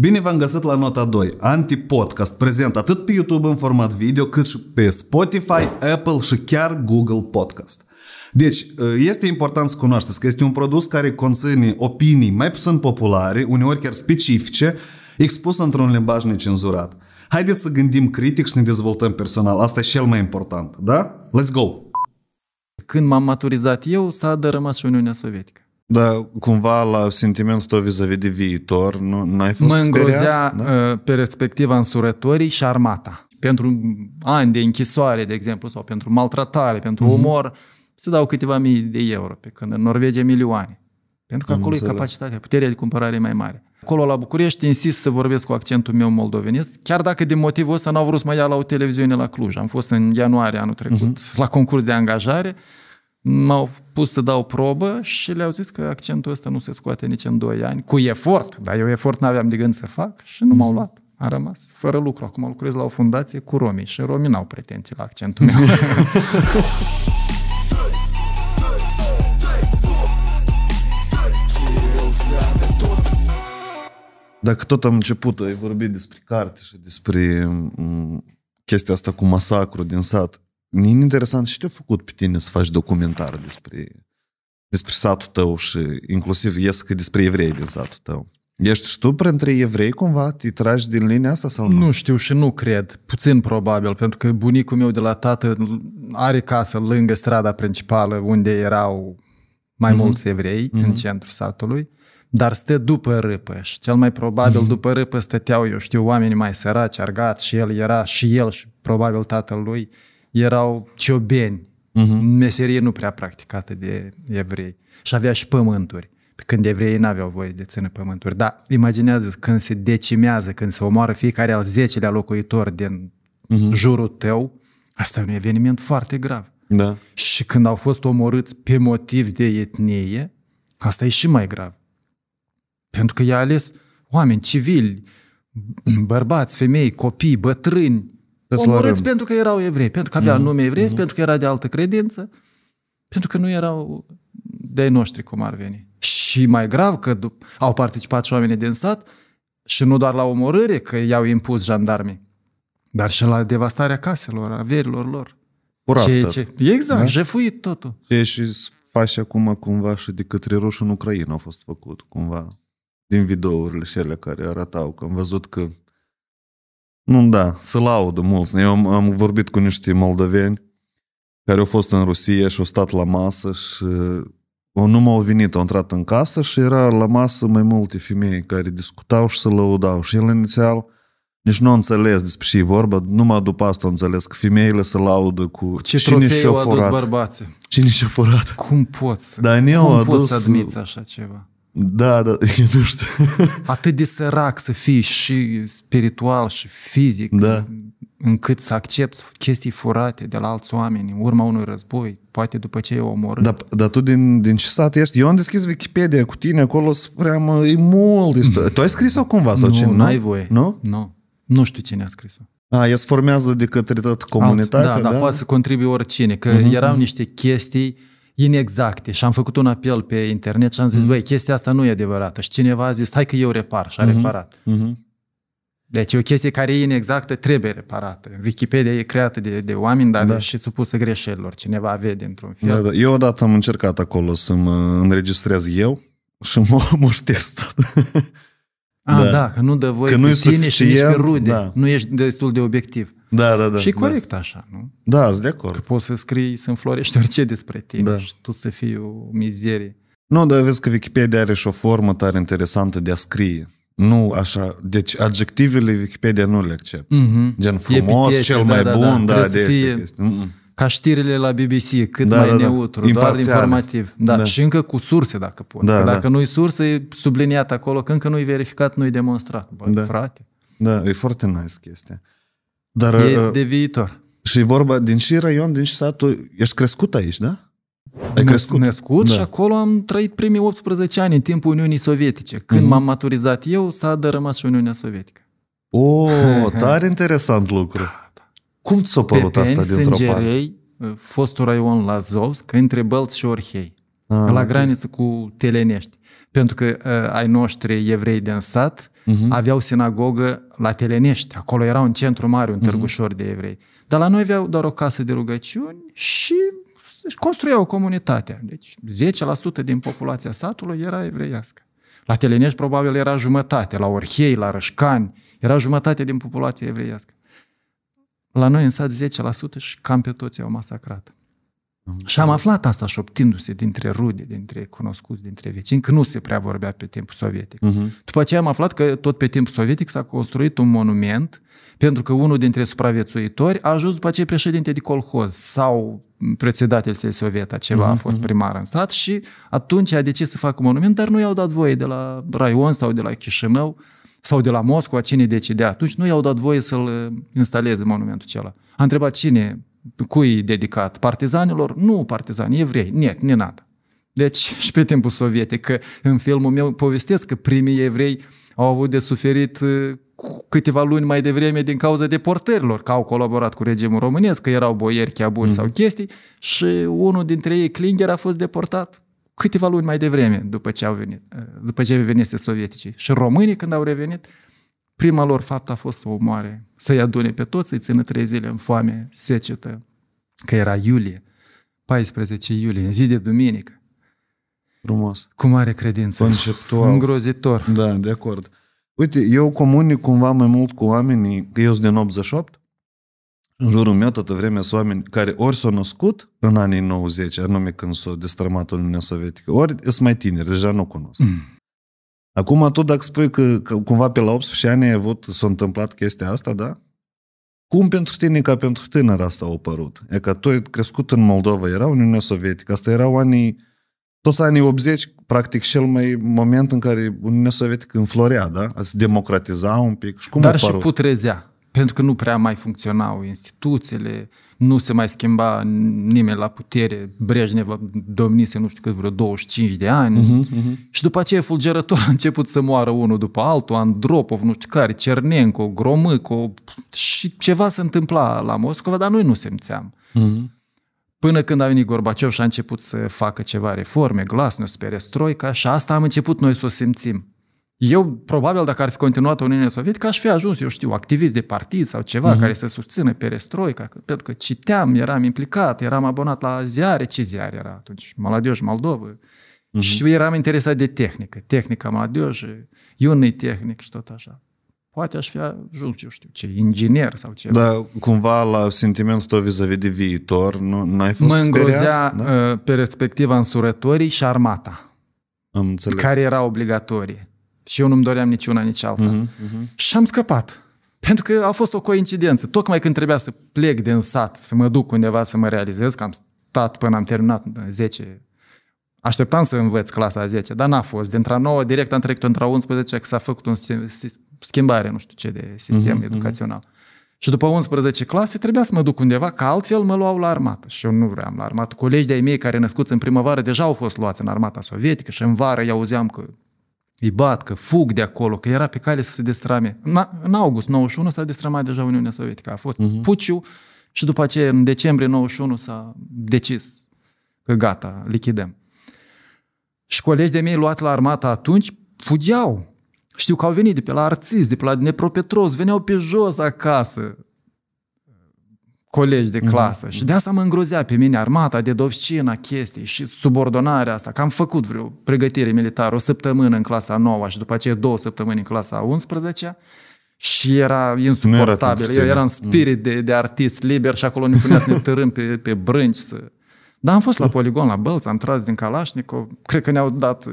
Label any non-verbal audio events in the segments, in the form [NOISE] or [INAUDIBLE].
Bine v-am găsit la nota 2, Antipodcast, prezent atât pe YouTube în format video, cât și pe Spotify, Apple și chiar Google Podcast. Deci, ă, este important să cunoașteți că este un produs care conține opinii mai puțin populare, uneori chiar specifice, expus într-un limbaj necenzurat. Haideți să gândim critic și să ne dezvoltăm personal. Asta e cel mai important, da? Let's go! Când m-am maturizat eu, s-a dărâmat și Uniunea Sovietică. Dar cumva la sentimentul tău vis-a-vis de viitor, nu n-ai fost Mă îngrozea speriat, uh, da? perspectiva însurătorii și armata. Pentru ani de închisoare, de exemplu, sau pentru maltratare, pentru mm-hmm. umor, se dau câteva mii de euro, pe când în Norvegia milioane. Pentru că acolo Înțeleg. e capacitatea, puterea de cumpărare e mai mare. Acolo la București insist să vorbesc cu accentul meu moldovenesc, chiar dacă din motivul ăsta n-au vrut să mă ia la o televiziune la Cluj. Am fost în ianuarie anul trecut mm-hmm. la concurs de angajare m-au pus să dau probă și le-au zis că accentul ăsta nu se scoate nici în 2 ani, cu efort, dar eu efort n-aveam de gând să fac și nu m-au luat. A rămas fără lucru. Acum lucrez la o fundație cu romii și romii n-au pretenții la accentul meu. [LAUGHS] Dacă tot am început, ai vorbit despre carte și despre chestia asta cu masacru din sat, E interesant și te-a făcut pe tine să faci documentar despre, despre satul tău și inclusiv ies că despre evrei din satul tău. Ești și tu printre evrei cumva? Te tragi din linia asta sau nu? Nu știu și nu cred. Puțin probabil, pentru că bunicul meu de la tată are casă lângă strada principală unde erau mai uh-huh. mulți evrei uh-huh. în mhm. centrul satului, dar stă după râpă și cel mai probabil uh-huh. după râpă stăteau, eu știu, oamenii mai săraci, argați și el era și el și probabil tatăl lui uh, erau ciobeni, uh-huh. Mhm. meserie nu prea practicată de evrei. Și avea și pământuri, când evreii n-aveau voie de țină pământuri. Dar imaginează când se decimează, când se omoară fiecare al zecelea locuitor din uh-huh. jurul tău, asta e un eveniment foarte grav. Da. Și când au fost omorâți pe motiv de etnie, asta e și mai grav. Pentru că i-a ales oameni civili, bărbați, femei, copii, bătrâni, Omorâți pentru că erau evrei, pentru că aveau mm-hmm. nume evrei, mm-hmm. pentru că era de altă credință, pentru că nu erau de ai noștri cum ar veni. Și mai grav că au participat și oamenii din sat și nu doar la omorâre, că i-au impus jandarmii, dar și la devastarea caselor, a verilor lor. Ce, ce, exact, da? jefuit totul. Ce și faci acum cumva și de către roșu în Ucraina a fost făcut, cumva, din videourile cele care arătau, că am văzut că nu, da, se laudă mulți. Eu am, am vorbit cu niște moldoveni care au fost în Rusia și au stat la masă și o uh, nu m-au venit, au intrat în casă și era la masă mai multe femei care discutau și se lăudau. Și el inițial nici nu înțeles despre ce e vorba, numai după asta a înțeles că femeile se laudă cu ce cine și-a furat. Adus bărbații. Cine și-a furat. Cum poți? Dar eu a adus... poți să admiți așa ceva? Da, da, [LAUGHS] eu nu știu. Atât de sărac să fii și spiritual și fizic, da. încât să accepti chestii furate de la alți oameni în urma unui război, poate după ce e omorât. Da, dar da, tu din, din ce sat ești? Eu am deschis Wikipedia cu tine, acolo prea e mult. Istorie. Tu ai scris-o cumva? Sau nu, cine? n-ai voie. Nu? Nu. Nu știu cine a scris-o. A, ea se formează de către tot comunitatea, da, da? dar poate să contribuie oricine, că uh-huh. erau mhm. niște chestii inexacte și am făcut un apel pe internet și am zis, mm-hmm. băi, chestia asta nu e adevărată. Și cineva a zis, hai că eu repar și a mm-hmm. reparat. Mm-hmm. Deci e o chestie care e inexactă, trebuie reparată. Wikipedia e creată de, de oameni, dar da. e și supusă greșelilor. Cineva vede într-un da, fel. Da, da. Eu odată am încercat acolo să mă înregistrez eu și mă [LAUGHS] moștesc tot. Ah, da. da, că nu dă voie că nu tine și nici pe rude. Da. Nu ești destul de obiectiv. Da, da, da. Și e da. corect așa, nu? Da, sunt de acord. Că poți să scrii, să înflorești orice despre tine da. și tu să fii o mizerie. Nu, dar vezi că Wikipedia are și o formă tare interesantă de a scrie. Nu așa, deci adjectivele Wikipedia nu le accept. Mm-hmm. Gen frumos, Epitete, cel da, mai da, bun, da, da de fie... este. Mm-mm ca știrile la BBC, cât da, mai da, da. neutru, da. doar informativ. Da. da. Și încă cu surse, dacă poți. Da, da. dacă da. nu-i sursă, e subliniat acolo, că încă nu-i verificat, nu-i demonstrat. Bă, da. frate. Da, e foarte nice chestia. Dar, e uh, de viitor. Și vorba din și raion, din și satul. Ești crescut aici, da? Ai crescut? născut da. și acolo am trăit primii 18 ani în timpul Uniunii Sovietice. Când uh-huh. m-am maturizat eu, s-a dărâmat și Uniunea Sovietică. O, oh, [LAUGHS] tare interesant lucru. Cum ți s-a părut pe asta dintr-o parte? fostul raion Lazovsk, între Bălți și Orhei, ah, la okay. graniță cu Telenești. Pentru că uh, ai noștri evrei din sat uh-huh. aveau sinagogă la Telenești. Acolo era un centru mare, un mhm. târgușor uh-huh. de evrei. Dar la noi aveau doar o casă de rugăciuni și construiau comunitatea. Deci 10% din populația satului era evreiască. La Telenești probabil era jumătate, la Orhei, la Rășcani, era jumătate din populația evreiască. La noi în sat 10% și cam pe toți au masacrat. Și am aflat asta șoptindu-se dintre rude, dintre cunoscuți, dintre vecini, că nu se prea vorbea pe timpul sovietic. Uh-huh. După aceea am aflat că tot pe timpul sovietic s-a construit un monument pentru că unul dintre supraviețuitori a ajuns după aceea președinte de colhoz sau prețedatel Sovieta, ceva uh-huh. a mhm, fost mhm. primar în sat și atunci a decis să facă monument, dar nu i-au dat voie de la Raion sau de la Chișinău sau de la Moscova, cine decidea. Atunci nu i-au dat voie să-l uh, instaleze monumentul acela. A întrebat cine, cui e dedicat, partizanilor? Nu partizani, evrei, net, nenadă. Deci [LAUGHS] și pe timpul sovietic, că în filmul meu povestesc că primii evrei au avut de suferit uh, câteva luni mai devreme din cauza deportărilor, că au colaborat cu regimul românesc, că erau boieri, chiar mm. sau chestii, și unul dintre ei, Klinger, a fost deportat câteva luni mai devreme după ce au venit, uh, după ce venise sovieticii. Și românii, când au revenit, prima lor faptă a fost să o omoare, să-i adune pe toți, să-i țină trei zile în foame, secetă, că era iulie, 14 iulie, în zi de duminică. Frumos. Cu mare credință. Conceptual. Îngrozitor. Da, de acord. Uite, eu comunic cumva mai mult cu oamenii, eu sunt din 88, în jurul meu toată vremea sunt oameni care ori s-au născut în anii 90, anume când s au destrămat Uniunea Sovietică, ori sunt mai tineri, deja nu cunosc. Mm. Acum tu dacă spui că, că cumva pe la 18 ani ai avut, s-a întâmplat chestia asta, da? Cum pentru tine, ca pentru tânăr asta a apărut? E că tu ai crescut în Moldova, era Uniunea Sovietică, asta erau anii, toți anii 80, practic cel mai moment în care Uniunea Sovietică înflorea, da? Se democratiza un pic. Și cum Dar și putrezea pentru că nu prea mai funcționau instituțiile, nu se mai schimba nimeni la putere, Brejnev domnise nu știu cât, vreo 25 de ani uh-huh, uh-huh. și după aceea fulgerător [LAUGHS] a început să moară unul după altul, Andropov, nu știu care, Cernenco, Gromâco și ceva se întâmpla la Moscova, dar noi nu simțeam. Uh-huh. Până când a venit Gorbaciov și a început să facă ceva reforme, glasnost, perestroica și asta am început noi să o simțim. Eu, probabil, dacă ar fi continuat Uniunea Sovietică, aș fi ajuns, eu știu, activist de partid sau ceva mm-hmm. care să susțină perestroica, că, pentru că citeam, eram implicat, eram abonat la ziare, ce ziare era atunci? Maladeș, Moldovă. Mm-hmm. Și eram interesat de tehnică, tehnica Maladeș, Iunii tehnic și tot așa. Poate aș fi ajuns, eu știu, ce inginer sau ce. Da, cumva la sentimentul tău vis-a-vis de viitor, nu, ai fost Mă îngrozea da? Uh, perspectiva însurătorii și armata. Am înțeles. Care era obligatorie. Și eu nu-mi doream nici una, nici alta. Uh-huh, uh-huh. Și am scăpat. Pentru că a fost o coincidență. Tocmai când trebuia să plec din sat, să mă duc undeva să mă realizez, că am stat până am terminat 10 Așteptam să învăț clasa 10, dar n-a fost. Dintre a 9 direct am trecut între a 11, că s-a făcut un schimbare, nu știu ce, de sistem uh-huh, educațional. Uh-huh. Și după 11 clase trebuia să mă duc undeva, că altfel mă luau la armată. Și eu nu vreau la armată. Colegi de-ai mei care născuți în primăvară deja au fost luați în armata sovietică și în vară i auzeam că îi bat, că fug de acolo, că era pe cale să se destrame. În august 91 s-a destramat deja Uniunea Sovietică. A fost uh-huh. puciu și după aceea, în decembrie 91 s-a decis că gata, lichidăm. Și colegi de mei luați la armată atunci fugeau. Știu că au venit de pe la Arțiz, de pe la Nepropetros, veneau pe jos acasă colegi de mhm. clasă mm-hmm. și de asta mă îngrozea pe mine armata, dovcina chestii și subordonarea asta, că am făcut vreo pregătire militară, o săptămână în clasa 9 și după aceea două săptămâni în clasa 11 și era insuportabil. Era Eu eram spirit mm. de, de artist liber și acolo ne punea să ne târâm pe, pe brânci să... Dar am fost la poligon, la Bălți, am tras din Kalashnikov, cred că ne-au dat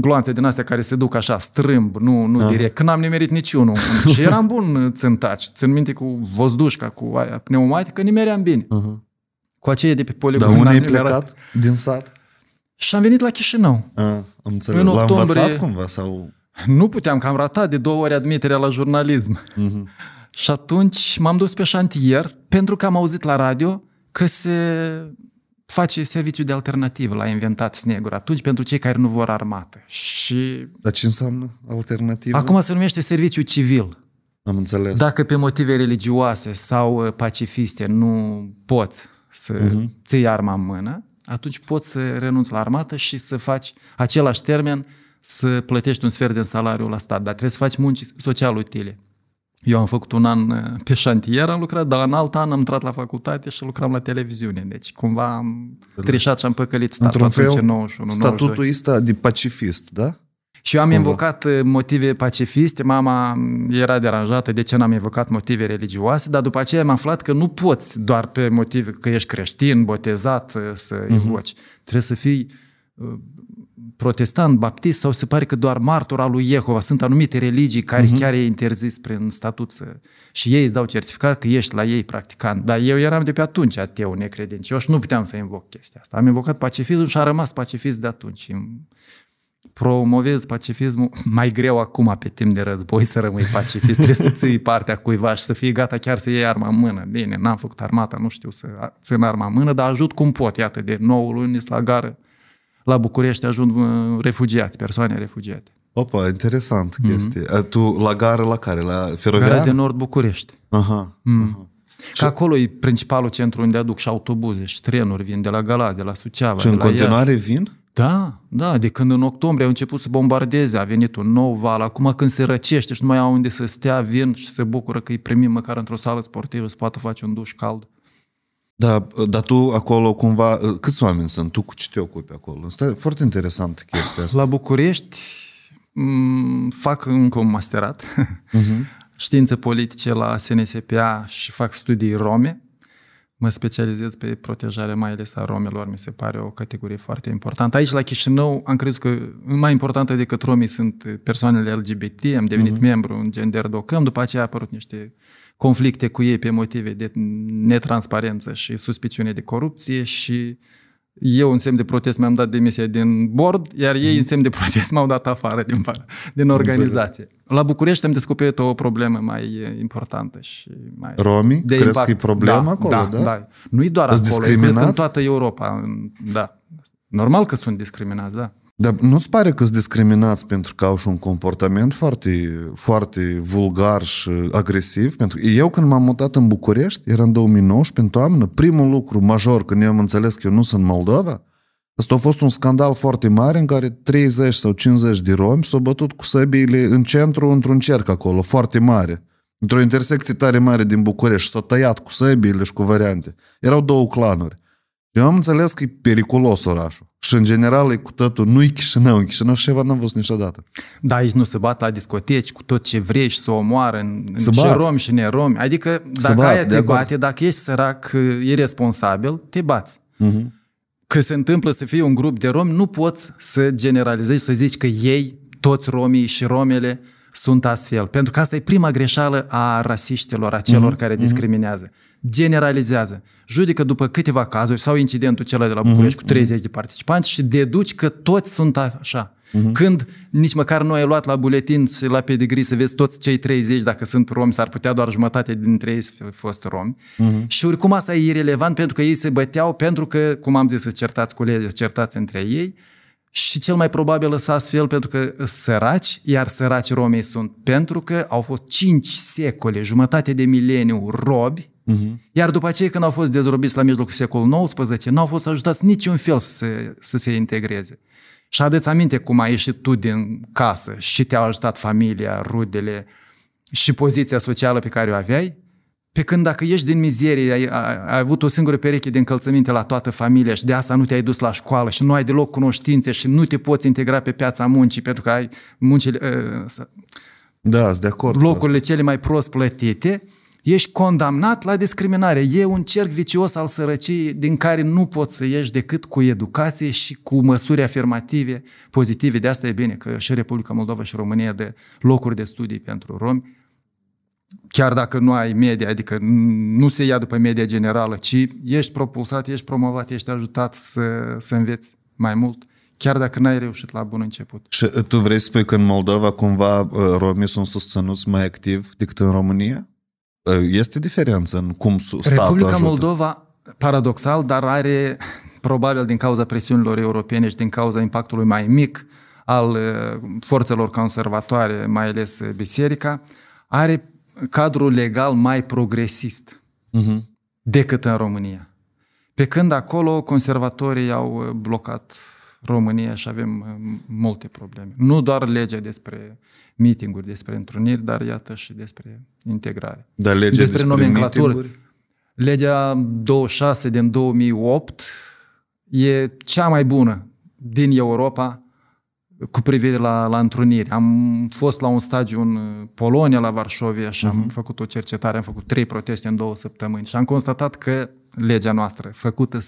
gloanțe din astea care se duc așa strâmb, nu, nu da. direct. Când am nimerit niciunul. [LAUGHS] și eram bun țântaci. Țin minte cu vozdușca, cu aia pneumatică, nimeream bine. Uh-huh. Cu aceia de pe poligon. Dar unde ai plecat arat. din sat? Și am venit la Chișinău. A, ah, am înțeles. În octombrie... L-a cumva? Sau... Nu puteam, că am ratat de două ori admiterea la jurnalism. Uh-huh. și atunci m-am dus pe șantier pentru că am auzit la radio că se face serviciu de alternativă, la inventat Snegur atunci pentru cei care nu vor armată. Și... Dar ce înseamnă alternativă? Acum se numește serviciu civil. Am înțeles. Dacă pe motive religioase sau uh, pacifiste nu poți să uh-huh. ții arma în mână, atunci poți să renunți la armată și să faci același termen să plătești un sfert din salariul la stat, dar trebuie să faci munci social utile. Eu am făcut un an eh, pe șantier, am lucrat, dar în alt an am intrat la facultate și lucram la televiziune. Deci cumva am trișat și am păcălit statul Într-un fel, 91, statutul ăsta de pacifist, da? Și eu am cumva. invocat eh, motive pacifiste, mama era deranjată de ce n-am invocat motive religioase, dar după aceea am aflat că nu poți doar pe motive că ești creștin, botezat, eh, să mhm. invoci. Uh-huh. Trebuie să fii protestant, baptist sau se pare că doar martora lui Jehova. Sunt anumite religii care uh-huh. chiar e interzis prin statut să... și ei îți dau certificat că ești la ei practicant. Dar eu eram de pe atunci ateu necredincios și nu puteam să invoc chestia asta. Am invocat pacifismul și a rămas pacifist de atunci. Promovez pacifismul mai greu acum pe timp de război să rămâi pacifist. Trebuie să ții partea cuiva și să fii gata chiar să iei arma în mână. Bine, n-am făcut armata, nu știu să țin arma în mână, dar ajut cum pot. Iată, de nou luni la gară la București ajung uh, refugiați, persoane refugiate. Opa, interesant mhm. chestie. Mm-hmm. Tu la gară la care? La feroviară? Gara de Nord București. Aha. Mm. aha. Că acolo e principalul centru unde aduc și autobuze și trenuri vin de la Galați, de la Suceava. Și în continuare Iași. vin? Da, da, de când în octombrie au început să bombardeze, a venit un nou val, acum când se răcește și nu mai au unde să stea, vin și se bucură că îi primim măcar într-o sală sportivă să poată face un duș cald. Da, dar tu acolo cumva, câți oameni sunt? Tu cu ce te ocupi acolo? Asta foarte interesant chestia asta. La București mm, fac încă un masterat, uh-huh. [LAUGHS] științe politice la SNSPA și fac studii rome. Mă specializez pe protejarea mai ales a romelor, mi se pare o categorie foarte importantă. Aici, la Chișinău, am crezut că mai importantă decât romii sunt persoanele LGBT, am devenit uh-huh. membru în Gender Docăm, după aceea a apărut niște uh, conflicte cu ei pe motive de netransparență și suspiciune de corupție și eu în semn de protest mi-am dat demisia din bord iar ei mhm. în semn de protest m-au dat afară din, din organizație. La București am descoperit o problemă mai importantă și mai... romi De Crezi impact. că e problema da, acolo, da? Da, da. Nu e doar Ați acolo, discriminat? în toată Europa. Da. Normal că sunt discriminați, da. Dar nu-ți pare că s discriminați pentru că au și un comportament foarte, foarte vulgar și agresiv? Pentru că eu când m-am mutat în București, era în 2019, în toamnă, primul lucru major, când eu am înțeles că eu nu sunt în Moldova, Asta a fost un scandal foarte mare în care 30 sau 50 de romi s-au bătut cu săbiile în centru, într-un cerc acolo, foarte mare. Într-o intersecție tare mare din București, s-au tăiat cu săbiile și cu variante. Erau două clanuri. Eu am înțeles că e periculos orașul. Și în general e cu totul, nu-i Chișinău, în Chișinău și ceva n-am văzut niciodată. Da, aici nu se bat la discoteci cu tot ce vrei și să o moară în, în și romi și neromi. Adică dacă bat, aia te acord. dacă ești sărac, irresponsabil, te bați. Uh-huh. Că se întâmplă să fie un grup de romi, nu poți să generalizezi, să zici că ei, toți romii și romele, sunt astfel. Pentru că asta e prima greșeală a rasiștilor, a celor uh-huh. care mhm. discriminează. Uh-huh generalizează. Judecă după câteva cazuri sau incidentul celălalt de la București uh-huh, cu 30 mhm. de participanți și deduci că toți sunt așa. Mhm. Când nici măcar nu ai luat la buletin și la pedigree să vezi toți cei 30 dacă sunt romi, s-ar putea doar jumătate dintre ei să fi fost romi. Uh-huh. Și oricum asta e irrelevant pentru că ei se băteau pentru că, cum am zis, să certați colegi, să certați între ei și cel mai probabil îs astfel pentru că săraci, iar săraci romii sunt pentru că au fost 5 secole, jumătate de mileniu robi Uh-huh. Iar după aceea, când au fost dezrobiți la mijlocul secolului XIX, nu au fost ajutați niciun fel să, să se integreze. Și adeți aminte cum ai ieșit tu din casă și te-a ajutat familia, rudele și poziția socială pe care o aveai, pe când dacă ieși din mizerie, ai, ai avut o singură pereche de încălțăminte la toată familia și de asta nu te-ai dus la școală și nu ai deloc cunoștințe și nu te poți integra pe piața muncii pentru că ai muncile... Uh, ă, da, de acord. Locurile cele mai prost plătite, ești condamnat la discriminare. E un cerc vicios al sărăciei din care nu poți să ieși decât cu educație și cu măsuri afirmative, pozitive. De asta e bine că și Republica Moldova și România de locuri de studii pentru romi, chiar dacă nu ai media, adică nu se ia după media generală, ci ești propulsat, ești promovat, ești ajutat să, să înveți mai mult chiar dacă n-ai reușit la bun început. Și tu vrei să spui că în Moldova cumva uh, romii sunt susținuți mai activ decât în România? Ă, este diferență în cum statul Republica ajută. Moldova, paradoxal, dar are, probabil din cauza presiunilor europene și din cauza impactului mai mic al ă, forțelor conservatoare, mai ales biserica, are cadrul legal mai progresist uh-huh. decât în România. Pe când acolo conservatorii au blocat România și avem uh, multe probleme. Nu doar legea despre mitinguri, despre întruniri, dar iată și despre integrare. Dar legea despre, despre nomenclatură. Legea 26 din 2008 e cea mai bună din Europa cu privire la, la întruniri. Am fost la un stagiu în uh, Polonia, la Varșovia, și uh-huh. am mhm. făcut o cercetare, am făcut trei proteste în două săptămâni și am constatat că legea noastră, făcută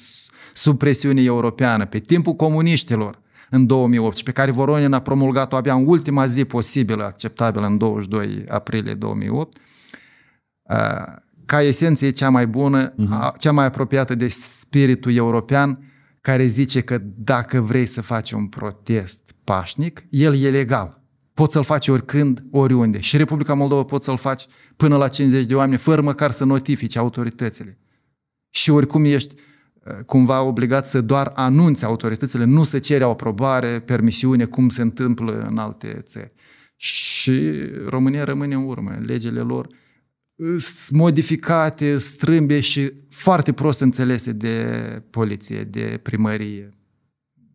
sub presiune europeană, pe timpul comuniștilor, în 2008, pe care Voronin a promulgat-o abia în ultima zi posibilă, acceptabilă, în 22 aprilie 2008, uh, ca esență e cea mai bună, uh-huh. cea mai apropiată de spiritul european, care zice că dacă vrei să faci un protest pașnic, el e legal. Poți să-l faci oricând, oriunde. Și Republica Moldova poți să-l faci până la 50 de oameni, fără măcar să notifici autoritățile. Și oricum ești cumva obligat să doar anunțe autoritățile, nu să cere aprobare, permisiune, cum se întâmplă în alte țări. Și România rămâne în urmă. Legile lor uh, sunt modificate, strâmbe și foarte prost înțelese de poliție, de primărie.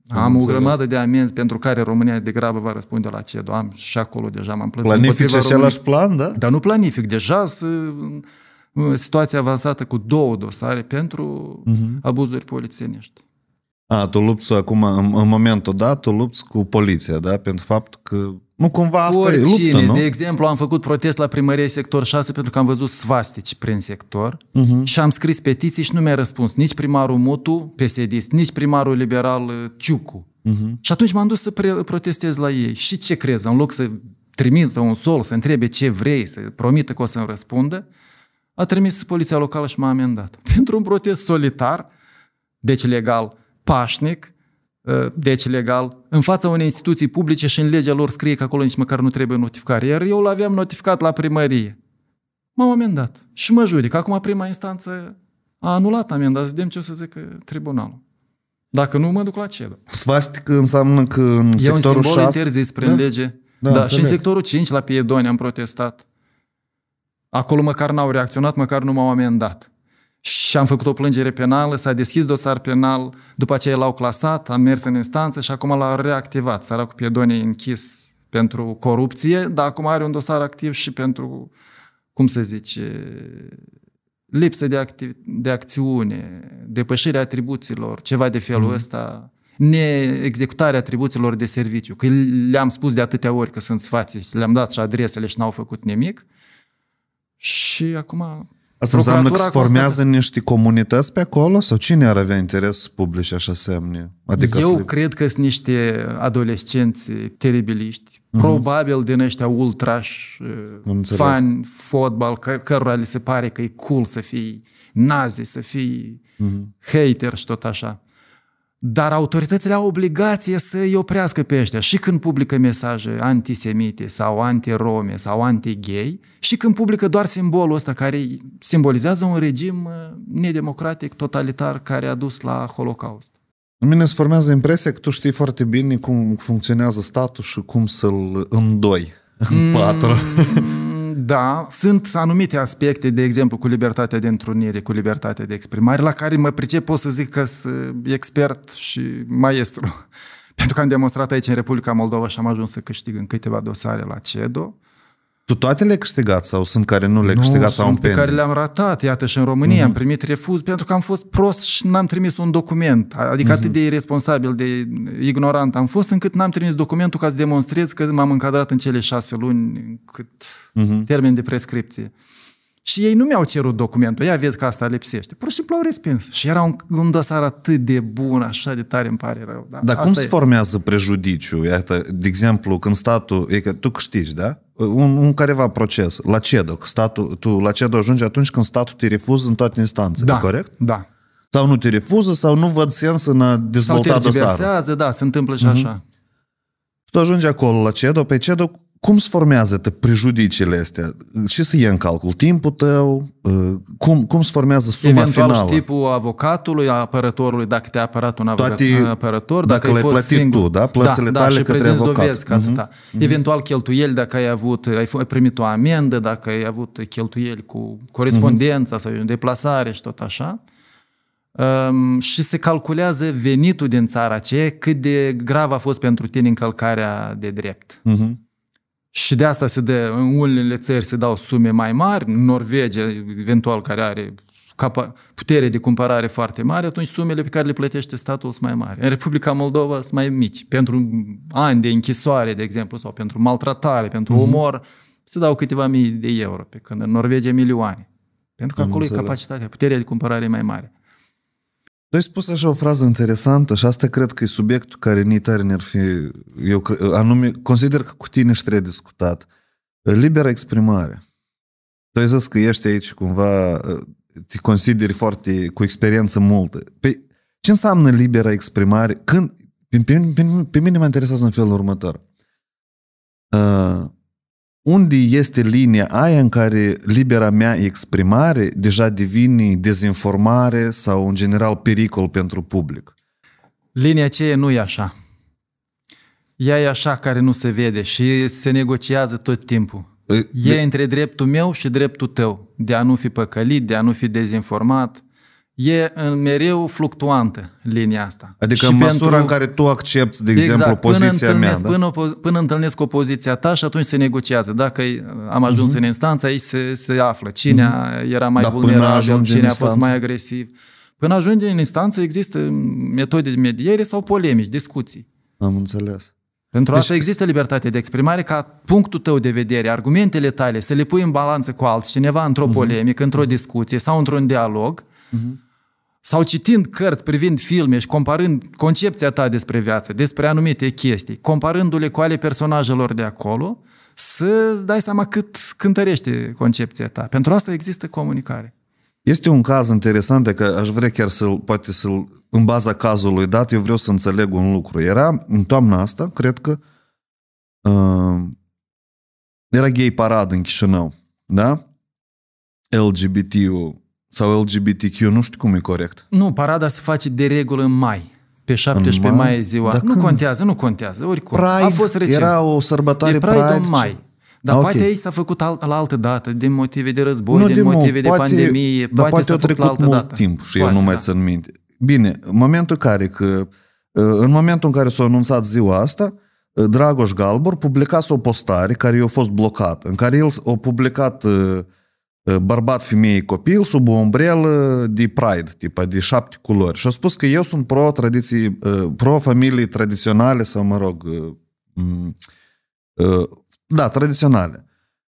Am, Am o grămadă de amenzi pentru care România degrabă va răspunde la CEDO. Am și acolo deja m-am plâns. Planific și același plan, da? Dar nu planific. Deja să Uh, situație avansată cu două dosare pentru uh-huh. abuzuri polițienești. A, tu lupți acum, în, în momentul dat, tu lupți cu poliția, da? Pentru faptul că nu cumva asta Oricine. e luptă, nu? De exemplu, am făcut protest la primărie sector 6 pentru că am văzut svastici prin sector uh-huh. și am scris petiții și nu mi-a răspuns nici primarul Mutu, psd nici primarul liberal uh, Ciucu. Uh-huh. Și atunci m-am dus să pre- protestez la ei. Și ce crezi? În loc să trimită un sol, să întrebe ce vrei, să promită că o să-mi răspundă, a trimis poliția locală și m-a amendat. [LAUGHS] Pentru un protest solitar, deci legal, pașnic, ă, deci legal, în fața unei instituții publice și în legea lor scrie că acolo nici măcar nu trebuie notificare. Iar eu l-aveam notificat la primărie. M-am amendat și mă juric. Acum prima instanță a anulat amenda. Vedem ce o să zică tribunalul. Dacă nu, mă duc la cedă. Svastică înseamnă că în e sectorul 6... E un simbol 6... interzis prin da? lege. Da, da și în sectorul 5 la Piedoni am protestat. Acolo măcar n-au reacționat, măcar nu m-au amendat. Și am făcut o plângere penală, s-a deschis dosar penal, după aceea l-au clasat, am mers în instanță și acum l-au reactivat. S-a cu piedonii închis pentru corupție, dar acum are un dosar activ și pentru, cum se zice, lipsă de, acti- de acțiune, depășirea atribuțiilor, ceva de felul mm-hmm. ăsta, neexecutarea atribuțiilor de serviciu. Că le-am spus de atâtea ori că sunt sfații, le-am dat și adresele și n-au făcut nimic. Și acum Asta înseamnă că se formează niște comunități pe acolo sau cine ar avea interes să publice așa semne? Adică Eu să... cred că sunt niște adolescenți teribiliști, mm-hmm. probabil din ăștia ultrași, uh, fani, fotbal, că, cărora li se pare că e cool să fii nazi, să fii mm-hmm. hater și tot așa. Dar autoritățile au obligație să îi oprească pe ăștia și când publică mesaje antisemite sau antirome sau anti-gay și când publică doar simbolul ăsta care simbolizează un regim uh, nedemocratic, totalitar, care a dus la Holocaust. În mine se formează impresia că tu știi foarte bine cum funcționează statul și cum să-l îndoi în mm. patru. [LAUGHS] da, sunt anumite aspecte, de exemplu, cu libertatea de întrunire, cu libertatea de exprimare, la care mă pricep, pot să zic că sunt expert și maestru. [LAUGHS] Pentru că am demonstrat aici în Republica Moldova și am ajuns să câștig în câteva dosare la CEDO. Tu toate le-ai câștigat sau sunt care nu le-ai nu, câștigat sau un pe care le-am ratat, iată, și în România uh-huh. am primit refuz pentru că am fost prost și n-am trimis un document. Adică uh-huh. atât de irresponsabil, de ignorant am fost, încât n-am trimis documentul ca să demonstrez că m-am încadrat în cele șase luni cât uh-huh. Mhm. termen de prescripție. Și ei nu mi-au cerut documentul, ia vezi că asta lipsește. Pur și simplu au respins. Și era un, un dosar atât de bun, așa de tare îmi pare rău. Da? Dar asta cum e. se formează prejudiciu? Iată, de exemplu, când statul, e că tu câștigi, da? un, un careva proces la CEDO, statul, tu la CEDO ajungi atunci când statul te refuză în toate instanțele, da, corect? Da. Sau nu te refuză, sau nu văd sens în a dezvolta sau te da, se întâmplă și mm-hmm. așa. Tu ajungi acolo la CEDO, pe CEDO cum se formează prejudiciile astea? Ce să iei în calcul? Timpul tău? Uh, cum, cum se formează suma Eventual, finală? tipul avocatului, a apărătorului, dacă te-a apărat un avocat, Toate, un apărător. Dacă, dacă le-ai plătit singur, tu, da? da Plățile da, tale da, și către avocat. Dovezi, că uh-huh. uh-huh. Eventual cheltuieli, dacă ai avut, ai primit o amendă, dacă ai avut cheltuieli cu corespondența uh-huh. sau o deplasare și tot așa. Um, și se calculează venitul din țara ce cât de grav a fost pentru tine încălcarea de drept. Uh-huh. Și de asta se dă, în unele țări se dau sume mai mari, Norvegia, eventual, care are capa- putere de cumpărare foarte mare, atunci sumele pe care le plătește statul sunt mai mari. În Republica Moldova sunt mai mici. Pentru ani de închisoare, de exemplu, sau pentru maltratare, pentru omor, mhm. mm-hmm. se dau câteva mii de euro, pe când în Norvegia milioane. Pentru că Am acolo înțeleg. e capacitatea, puterea de cumpărare mai mare. Tu ai spus așa o frază interesantă și asta cred că e subiectul care ni tare ne-ar fi, eu anume, consider că cu tine și trebuie discutat. Libera exprimare. Tu ai zis că ești aici cumva, te consideri foarte, cu experiență multă. Pe, ce înseamnă libera exprimare? Când, pe, pe, pe, pe mine mă interesează în felul următor. Uh, unde este linia aia în care libera mea exprimare deja devine dezinformare sau, în general, pericol pentru public? Linia aceea nu e așa. Ea e așa care nu se vede și se negociază tot timpul. Păi, e de... între dreptul meu și dreptul tău de a nu fi păcălit, de a nu fi dezinformat e mereu fluctuantă linia asta. Adică și în măsura pentru... în care tu accepti, de exact, exemplu, poziția până mea. Da? Până, până întâlnesc o poziția ta și atunci se negociază. Dacă am ajuns uh-huh. în instanță, aici se, se află cine uh-huh. era mai Dar vulnerabil, cine a fost mai agresiv. Până ajunge în instanță există metode de mediere sau polemici, discuții. Am înțeles. Pentru deci, asta există libertate de exprimare ca punctul tău de vedere, argumentele tale, să le pui în balanță cu altcineva într-o uh-huh. polemică, într-o discuție sau într-un dialog uh-huh sau citind cărți privind filme și comparând concepția ta despre viață, despre anumite chestii, comparându-le cu ale personajelor de acolo, să dai seama cât cântărește concepția ta. Pentru asta există comunicare. Este un caz interesant de că aș vrea chiar să poate să în baza cazului dat, eu vreau să înțeleg un lucru. Era în toamna asta, cred că, uh, era gay parad în Chișinău, da? LGBT-ul sau LGBTQ, nu știu cum e corect. Nu, parada se face de regulă în mai. Pe 17 în mai? e ziua. Dacă... nu contează, nu contează, oricum. Pride, a fost recent. Era o sărbătoare e Pride, Pride în mai. Dar ah, okay. poate ei s-a făcut alt, la altă dată, din motive de război, nu din motive de poate, pandemie, dar poate, s-a trecut la altă mult dată. timp și poate, eu nu mai da. țin minte. Bine, în momentul care că uh, în momentul în care s-a anunțat ziua asta, uh, Dragoș Galbor publicase o postare care i-a fost blocată, în care el a publicat uh, bărbat, femeie, copil, sub o umbrelă de pride, tipa de șapte culori. Și a spus că eu sunt pro tradiții, pro familii tradiționale sau, mă rog, da, tradiționale.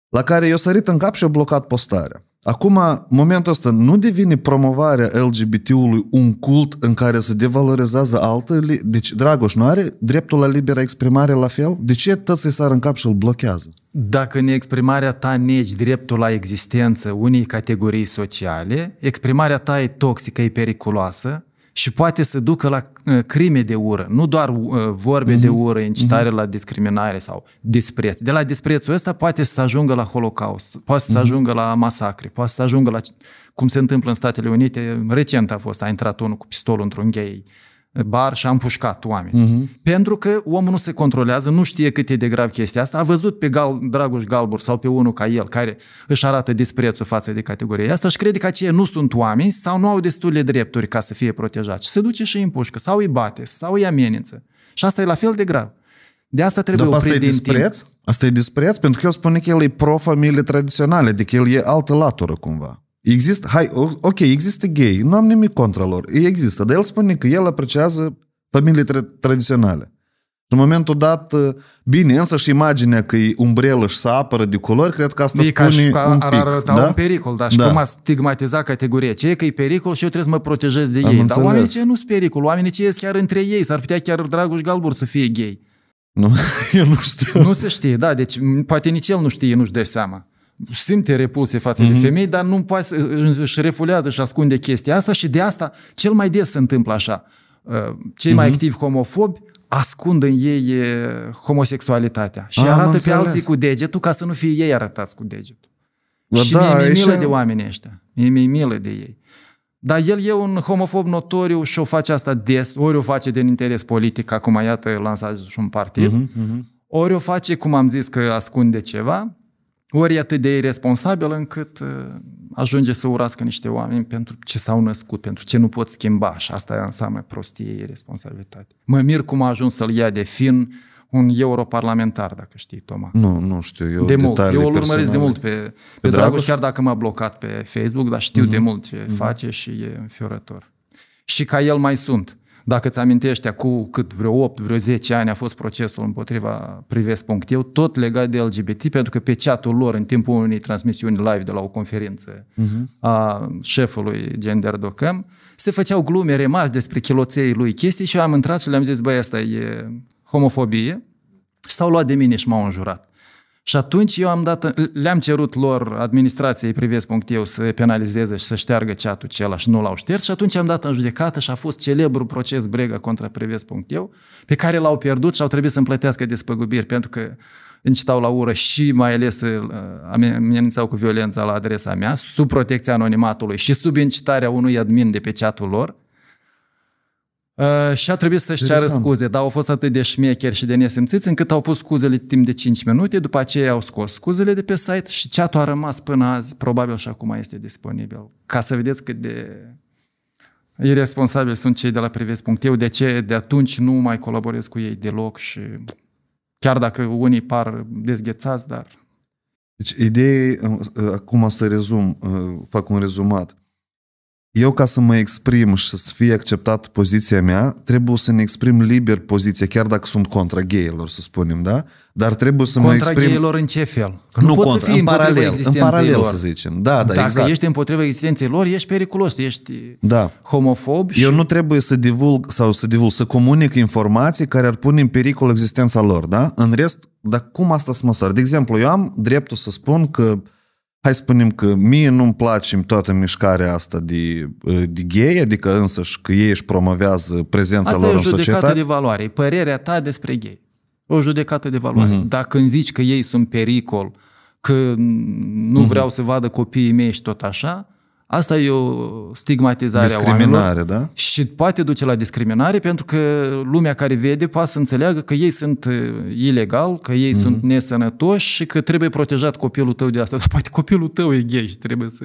La care eu sărit în cap și a blocat postarea. Acum, momentul ăsta nu devine promovarea LGBT-ului un cult în care se devalorizează altele? Deci Dragoș nu are dreptul la liberă exprimare la fel? De ce tot să-i sară în cap și îl blochează? Dacă în exprimarea ta negi dreptul la existență unei categorii sociale, exprimarea ta e toxică, e periculoasă, și poate să ducă la uh, crime de ură, nu doar uh, vorbe uh-huh. de mhm. ură, incitare uh-huh. la discriminare sau dispreț. De la disprețul ăsta poate să ajungă la holocaust, poate uh-huh. să mhm. ajungă la masacre, poate să ajungă la cum se întâmplă în Statele Unite. Recent a fost, a intrat unul cu pistolul într-un gay bar și a împușcat oameni. Uh-huh. Pentru că omul nu se controlează, nu știe cât e de grav chestia asta. A văzut pe Gal, Dragoș Galbur sau pe unul ca el, care își arată disprețul față de categorie. asta și crede că aceia nu sunt oameni sau nu au destule drepturi ca să fie protejați. se duce și îi împușcă, sau îi bate, sau îi amenință. Și asta e la fel de grav. De asta trebuie După asta e dispreț? Timp. Asta e dispreț? Pentru că el spune că el e pro-familie tradiționale, adică el e altă latură cumva. Există, hai, ok, există gay, nu am nimic contra lor, ei există, dar el spune că el apreciază familiile tradiționale. În momentul dat, uh, bine, însă și imaginea că e umbrelă și să apără de culori, cred că asta e spune ca și ca un pic, ar arăta da? un pericol, da? Și da. cum a stigmatiza categoria. Ce e că e pericol și eu trebuie să mă protejez de Am ei. Înțeles. Dar oamenii ce nu sunt pericol, oamenii ce ies chiar între ei, s-ar putea chiar Dragoș Galbur să fie gay. Nu, [LAUGHS] eu nu știu. Nu se știe, da, deci poate nici el nu știe, nu-și dă seama simte repulsie față mm-hmm. de mhm. femei, dar nu poate, își refulează și ascunde chestia asta și de asta cel mai des se întâmplă așa. Uh, cei mm-hmm. mai mhm. activi homofobi ascund în ei homosexualitatea și A, arată pe alții cu degetul ca să nu fie ei arătați cu degetul. Bă, și da, mie mi-e milă de oamenii ăștia. Mie mi-e milă de ei. Dar el e un homofob notoriu și o face asta des, ori o face din interes politic, acum iată lansează și un partid, mm-hmm. ori o face, cum am zis, că ascunde ceva, ori e atât de irresponsabil încât uh, ajunge să urască niște oameni pentru ce s-au născut, pentru ce nu pot schimba și asta înseamnă prostie, irresponsabilitate. Mă mir cum a ajuns să-l ia de fin un europarlamentar, dacă știi, Toma. Nu, nu știu, eu de mult. Eu îl urmăresc de mult pe, pe, pe Dragoș, Dragoș, chiar dacă m-a blocat pe Facebook, dar știu uh-huh. de mhm. mult ce uh-huh. face și e înfiorător. Și ca el mai sunt. Dacă îți amintești, cu cât vreo 8, vreo 10 ani a fost procesul împotriva privesc.eu, tot legat de LGBT, pentru că pe chatul lor, în timpul unei transmisiuni live de la o conferință uh-huh. a șefului Gender.com, se făceau glume, remarci despre chiloței lui chestii și eu am intrat și le-am zis, băi, asta e homofobie. Și s-au luat de mine și m-au înjurat. Și atunci eu am dat, le-am cerut lor administrației eu să penalizeze și să șteargă chatul celălalt și nu l-au șters și atunci am dat în judecată și a fost celebrul proces Brega contra eu pe care l-au pierdut și au trebuit să-mi plătească despăgubiri pentru că incitau la ură și mai ales uh, amenințau cu violența la adresa mea, sub protecția anonimatului și sub incitarea unui admin de pe chatul lor, Uh, și a trebuit să-și deci ceară scuze, dar au fost atât de șmecheri și de nesimțiți încât au pus scuzele timp de 5 minute, după aceea au scos scuzele de pe site și chat a rămas până azi, probabil și acum este disponibil. Ca să vedeți cât de irresponsabili sunt cei de la privesc.eu, de ce de atunci nu mai colaborez cu ei deloc și chiar dacă unii par dezghețați, dar... Deci ideea, uh, acum să rezum, uh, fac un rezumat eu ca să mă exprim și să fie acceptat poziția mea, trebuie să ne exprim liber poziția, chiar dacă sunt contra gayilor, să spunem, da? Dar trebuie să contra mă exprim... Contra în ce fel? Că nu, nu contra, să fii în paralel, în paralel lor. să zicem. Da, da, Dacă exact. ești împotriva existenței lor, ești periculos, ești da. homofob. Și... Eu nu trebuie să divulg sau să divulg, să comunic informații care ar pune în pericol existența lor, da? În rest, dar cum asta se măsoară? De exemplu, eu am dreptul să spun că uh, hai să spunem că mie nu-mi place toată mișcarea asta de, de gay, adică însăși că ei își promovează prezența asta lor în societate. Asta e o judecată de valoare, e părerea ta despre gay. O judecată de valoare. Uh-huh. Dacă îmi zici că ei sunt pericol, că nu uh-huh. vreau să vadă copiii mei și tot așa, Asta e o stigmatizare discriminare, a oamenilor. da? Și poate duce la discriminare pentru că lumea care vede poate să înțeleagă că ei sunt uh, ilegal, că ei mm-hmm. sunt nesănătoși și că trebuie protejat copilul tău de asta. [LAUGHS] Dar poate copilul tău e gay și trebuie să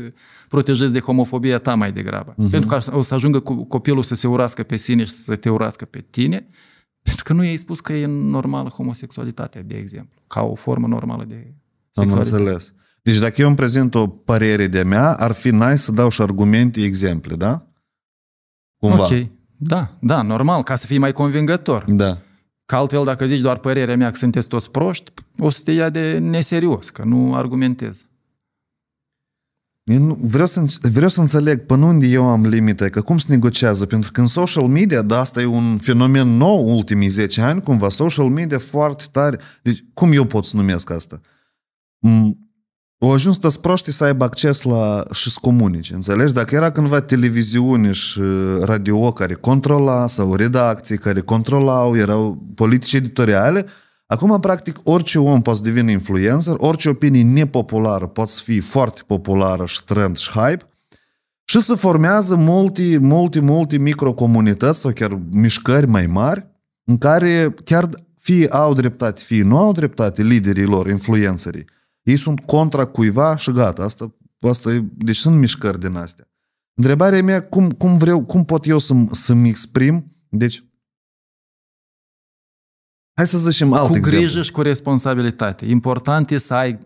protejezi de homofobia ta mai degrabă. Mm-hmm. Pentru că o să ajungă copilul să se urască pe sine și să te urască pe tine pentru că nu i-ai spus că e normală homosexualitatea, de exemplu, ca o formă normală de sexualitate. Am înțeles. Deci dacă eu îmi prezint o părere de-a mea, ar fi nice să dau și argumente, exemple, da? Cumva. Ok. Da, da, normal, ca să fii mai convingător. Da. Că altfel, dacă zici doar părerea mea că sunteți toți proști, o să te ia de neserios, că nu argumentez. Nu, vreau, să, vreau să înțeleg până unde eu am limite, că cum se negocează, pentru că în social media, da, asta e un fenomen nou ultimii 10 ani, cumva social media foarte tare. Deci, cum eu pot să numesc asta? Au ajuns toți proștii să aibă acces la și să comunice, înțelegi? Dacă era cândva televiziune și uh, radio care controla sau redacții care controlau, erau politici editoriale, acum practic orice om poate să devină influencer, orice opinie nepopulară poate să fie foarte populară și trend și hype și se formează multe, multe, multe microcomunități sau chiar mișcări mai mari în care chiar fie au dreptate, fie nu au dreptate liderii lor, influencerii. Ei sunt contra cuiva și gata. Asta, asta e, deci sunt mișcări din astea. Întrebarea mea, cum, cum, vreau, cum pot eu să, să-mi exprim? Deci, hai să zicem alt cu exemplu. Cu grijă și cu responsabilitate. Important e să ai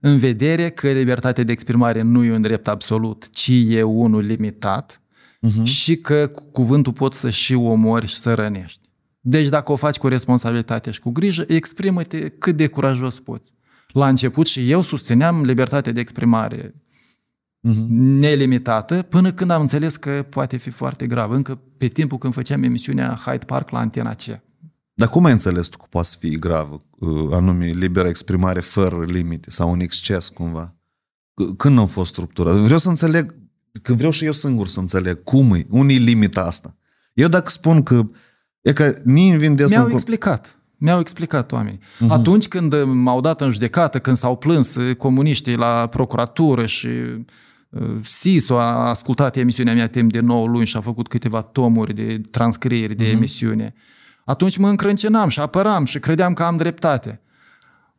în vedere că libertatea de exprimare nu e un drept absolut, ci e unul limitat uh-huh. și că cu cuvântul poți să și omori și să rănești. Deci dacă o faci cu responsabilitate și cu grijă, exprimă-te cât de curajos poți. La început și eu susțineam libertatea de exprimare uh-huh. nelimitată, până când am înțeles că poate fi foarte grav. Încă pe timpul când făceam emisiunea Hyde Park la Antena C. Dar cum ai înțeles tu că poate să fie grav, uh, anume liberă exprimare fără limite sau un exces cumva? Când a fost ruptura? Vreau să înțeleg, că vreau și eu singur să înțeleg cum e, unii limita asta. Eu dacă spun că E că nici vindesc... Mi-au încă... explicat. Mi-au explicat oamenii. Uh-huh. Atunci când uh, m-au dat în judecată, când s-au plâns uh, comuniștii la procuratură și uh, siso a ascultat emisiunea mea timp de 9 luni și a făcut câteva tomuri de transcrieri de uh-huh. emisiune. Atunci mă încrâncenam și apăram și credeam că am dreptate.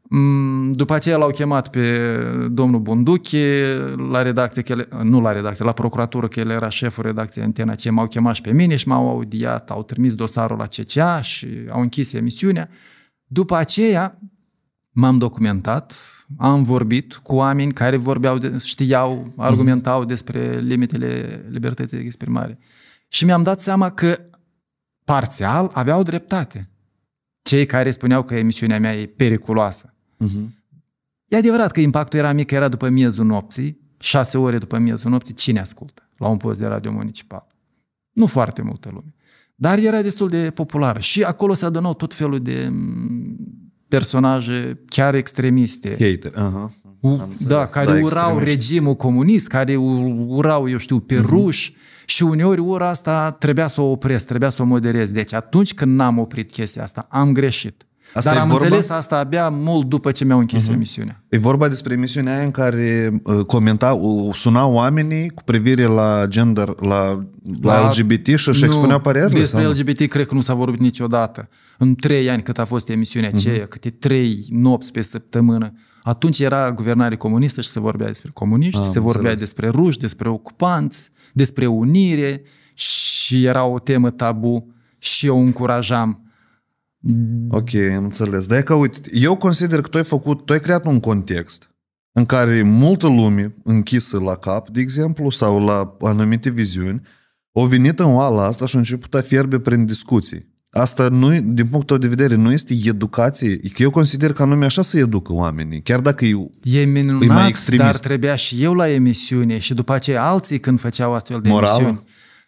Mm, după aceea l-au chemat pe domnul Bunduchi la redacție, că el, nu la redacție, la procuratură, că el era șeful redacției Antena ce m-au chemat și pe mine și m-au audiat, au trimis dosarul la CCA și au închis emisiunea. După aceea m-am documentat, am vorbit cu oameni care vorbeau, știau, mhm. argumentau despre limitele libertății de exprimare. Și mi-am dat seama că parțial aveau dreptate. Cei care spuneau că emisiunea mea e periculoasă. Uh-huh. E adevărat că impactul era mic, era după miezul nopții, șase ore după miezul nopții, cine ascultă la un post de radio municipal? Nu foarte multă lume. Dar era destul de popular și acolo se adunau tot felul de personaje chiar extremiste. Hater, uh-huh. Da, care da, urau extremist. regimul comunist, care urau, eu știu, pe uh-huh. ruși și uneori ura asta trebuia să o opresc, trebuia să o moderez. Deci atunci când n-am oprit chestia asta, am greșit. Asta Dar am vorba? înțeles asta abia mult după ce mi-au închis uh-huh. emisiunea. E vorba despre emisiunea aia în care uh, comenta, suna oamenii cu privire la gender, la, la, la da. LGBT și își expunea părerile? Despre sau? LGBT cred că nu s-a vorbit niciodată. În trei ani cât a fost emisiunea uh-huh. aceea, câte trei nopți pe săptămână, atunci era guvernare comunistă și se vorbea despre comuniști, ah, se vorbea înțeles. despre ruși, despre ocupanți, despre unire și era o temă tabu și eu încurajam Mm. Ok, înțeles. Dar e că, uite, eu consider că tu ai făcut, tu ai creat un context în care multă lume închisă la cap, de exemplu, sau la anumite viziuni, o venit în oala asta și a început a fierbe prin discuții. Asta, nu, din punctul de vedere, nu este educație. Eu consider că anume așa se educă oamenii, chiar dacă e, e, minunat, e mai extremist. dar trebuia și eu la emisiune și după aceea alții când făceau astfel de Morală? emisiuni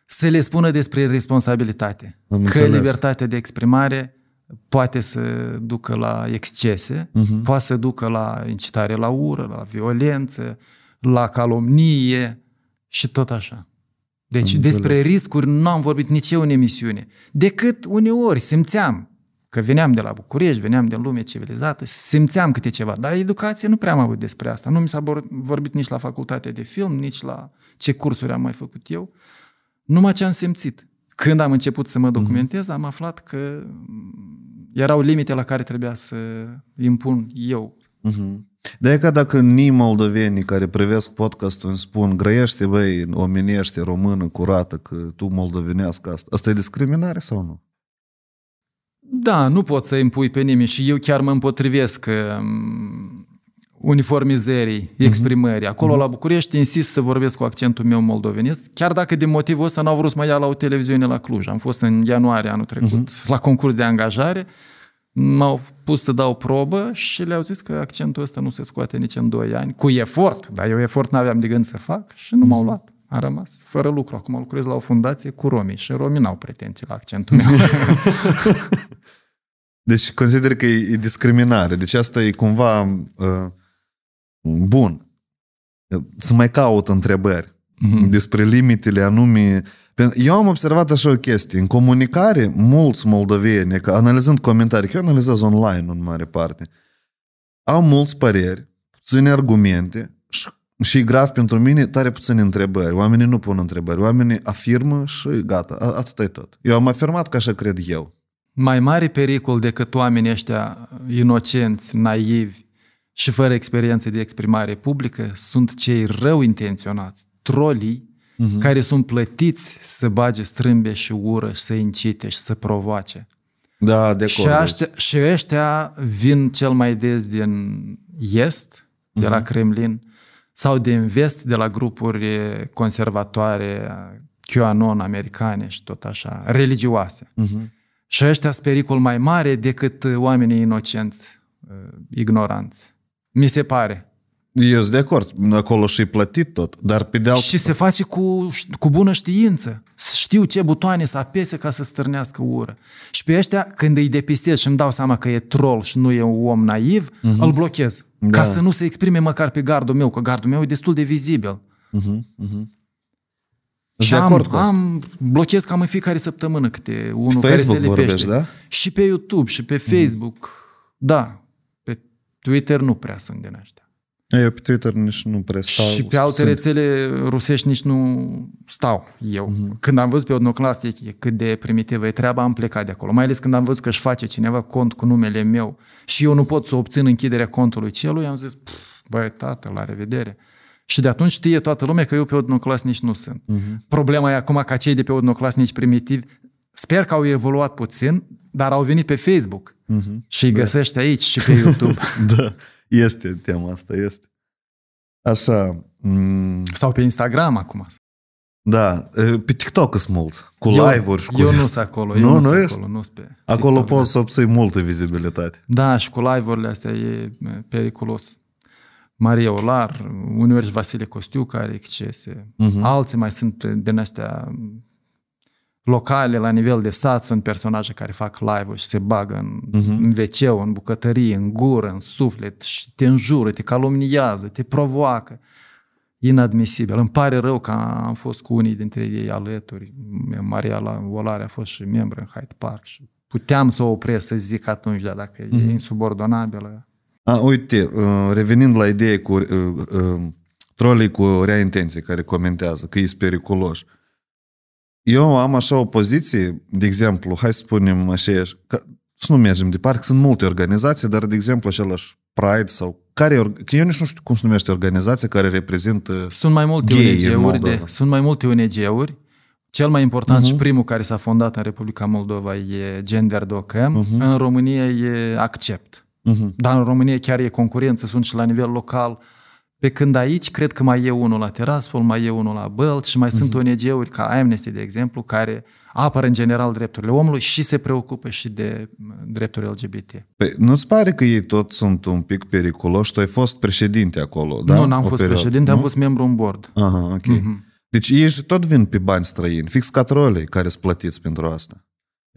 să le spună despre responsabilitate. Am că înțeles. libertatea de exprimare poate să ducă la excese, uh-huh. poate să ducă la incitare la ură, la violență, la calomnie și tot așa. Deci Am despre înțeles. riscuri nu am vorbit nici eu în emisiune. Decât uneori simțeam că veneam de la București, veneam din lume civilizată, simțeam câte ceva. Dar educație nu prea am avut despre asta. Nu mi s-a vorbit nici la facultatea de film, nici la ce cursuri am mai făcut eu. Numai ce am simțit. Când am început să mă mhm. documentez, am aflat că erau limite la care trebuia să impun eu. Uh-huh. De e ca dacă nii moldovenii care privesc podcastul îmi spun grăiește, băi, omenește, română, curată, că tu moldovenească asta. Asta e discriminare sau nu? Da, nu pot să impui pe nimeni și eu chiar mă împotrivesc că uniformizării, mhm. exprimării. Acolo, uh-huh. la București, insist să vorbesc cu accentul meu moldovenesc, chiar dacă din motivul ăsta n-au vrut să mă ia la o televiziune la Cluj. Am fost în ianuarie anul trecut uh-huh. la concurs de angajare, m-au pus să dau probă și le-au zis că accentul ăsta nu se scoate nici în 2 ani, cu efort, dar eu efort n-aveam de gând să fac și nu m-au luat. A rămas fără lucru. Acum lucrez la o fundație cu romii și romii n-au pretenții la accentul meu. [LAUGHS] deci consider că e discriminare. Deci asta e cumva... Uh Bun. Să mai caut întrebări mm-hmm. despre limitele anume. Eu am observat așa o chestie. În comunicare, mulți moldoveni, că analizând comentarii, că eu analizez online în mare parte, au mulți păreri, puține argumente și, e grav pentru mine, tare puține întrebări. Oamenii nu pun întrebări. Oamenii afirmă și gata, atât e tot. Eu am afirmat că așa cred eu. Mai mare pericol decât oamenii ăștia inocenți, naivi, și fără experiențe de exprimare publică sunt cei rău intenționați, trolii, uh-huh. care sunt plătiți să bage strâmbe și ură și să incite și să provoace. Da, de și, aștia, deci. și ăștia vin cel mai des din Est, de uh-huh. la mhm. Kremlin, sau din Vest, de la grupuri conservatoare, QAnon americane și tot așa, religioase. Uh-huh. Și ăștia sunt pericol mai mare decât oamenii inocenți, uh, ignoranți mi se pare. Eu sunt de acord, acolo și plătit tot, dar pe de altă... Și se face cu, cu bună știință. Știu ce butoane să apese ca să stârnească ură. Și pe ăștia, când îi depistez și îmi dau seama că e troll și nu e un om naiv, uh-huh. îl blochez. Da. Ca să nu se exprime măcar pe gardul meu, că gardul meu e destul de vizibil. Uh-huh. Uh-huh. Și de am, acord cu asta. am, blochez cam în fiecare săptămână câte unul Facebook care se lipește. Vorbești, da? Și pe YouTube, și pe Facebook. Uh-huh. Da, Twitter nu prea sunt din ăștia. Eu pe Twitter nici nu prea stau. Și pe alte rețele rusești nici nu stau eu. Mm-hmm. Când am văzut pe Odnoclastic cât de primitivă e treaba, am plecat de acolo. Mai ales când am văzut că își face cineva cont cu numele meu și eu nu pot să obțin închiderea contului celui, am zis, băi, tată, la revedere. Și de atunci știe toată lumea că eu pe nici nu sunt. Uh-huh. Problema e acum ca cei de pe nici primitivi, sper că au evoluat puțin, dar au venit pe Facebook Uh-huh. Și îi da. găsești aici și pe YouTube. [LAUGHS] da, este tema asta, este. Așa. Mm. Sau pe Instagram acum. Da, pe TikTok sunt mulți, cu eu, live-uri și cu... Eu nu sunt acolo, eu nu, nu, ești? acolo, nu pe TikTok, Acolo poți să da. obții multă vizibilitate. Da, și cu live-urile astea e periculos. Maria Olar, uneori Vasile Costiu care excese, uh-huh. alții mai sunt din astea locale la nivel de sat sunt personaje care fac live-uri și se bagă în, uh-huh. în wc în bucătărie, în gură, în suflet și te înjură, te calomniază, te provoacă. Inadmisibil. Îmi pare rău că am fost cu unii dintre ei alături. Maria la Olare a fost și membru în Hyde Park și puteam să o opresc să zic atunci, dar dacă uh-huh. e mhm. insubordonabilă... A, uite, uh, revenind la idee cu uh, uh, trolii cu rea intenție care comentează că e periculoși, eu am așa o poziție, de exemplu, hai să spunem așa, că, să nu mergem de parc sunt multe organizații, dar, de exemplu, același Pride sau care, că eu nici nu știu cum se numește organizația care reprezintă Sunt mai multe ONG-uri, de, sunt mai multe ONG-uri cel mai important uh-huh. și mhm. primul care s-a fondat în Republica Moldova e Gender.com, uh-huh. Mhm. în România e Accept. Uh-huh. Dar în România chiar e concurență, sunt și la nivel local, pe când aici, cred că mai e unul la Teraspol, mai e unul la Bălți și mai uh-huh. sunt mhm. ONG-uri ca Amnesty, de exemplu, care apără în general drepturile omului și se preocupă și de drepturile LGBT. Păi, nu-ți pare că ei toți sunt un pic periculoși? Tu ai fost președinte acolo, da? Nu, n-am o fost perioadă, președinte, nu? am fost membru în board. Aha, ok. Uh-huh. Deci ei și tot vin pe bani străini, fix catrolei care sunt plătiți pentru asta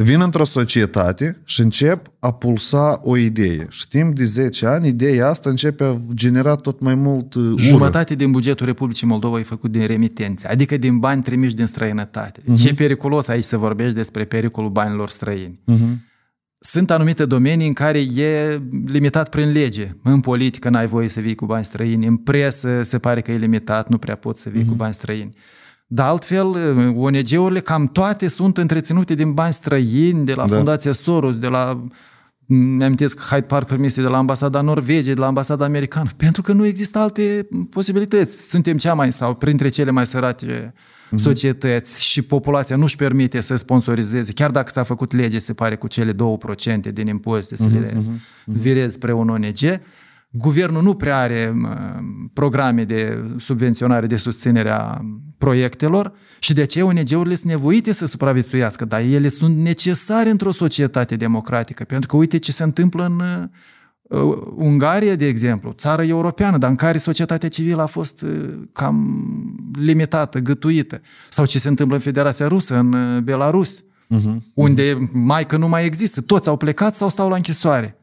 vin într-o societate și încep a pulsa o idee. Și timp de 10 ani, ideea asta începe a genera tot mai mult uh, ură. Jumătate din bugetul Republicii Moldova e făcut din remitențe, adică din bani trimiși din străinătate. Uh-huh. Ce periculos aici să vorbești despre pericolul banilor străini. Uh-huh. Sunt anumite domenii în care e limitat prin lege. În politică n-ai voie să vii cu bani străini, în presă se pare că e limitat, nu prea poți să vii uh-huh. cu mhm. bani străini. Dar altfel, eh, ONG-urile cam toate sunt întreținute din bani străini, de la da. Fundația Soros, de la ne amintesc Hyde Park permise de la ambasada Norvegiei, de la ambasada americană, pentru că nu există alte posibilități. Suntem cea mai, sau printre cele mai sărate mm-hmm. societăți și populația nu-și permite să sponsorizeze, chiar dacă s-a făcut lege, se pare, cu cele 2% din impozite, mm-hmm. le mm-hmm. virezi spre un ONG, Guvernul nu prea are programe de subvenționare, de susținere a proiectelor și de aceea ONG-urile sunt nevoite să supraviețuiască, dar ele sunt necesare într-o societate democratică, pentru că uite ce se întâmplă în uh, Ungaria, de exemplu, țară europeană, dar în care societatea civilă a fost uh, cam limitată, gătuită, sau ce se întâmplă în Federația Rusă, în uh, Belarus, uh-huh. unde mai că nu mai există, toți au plecat sau stau la închisoare.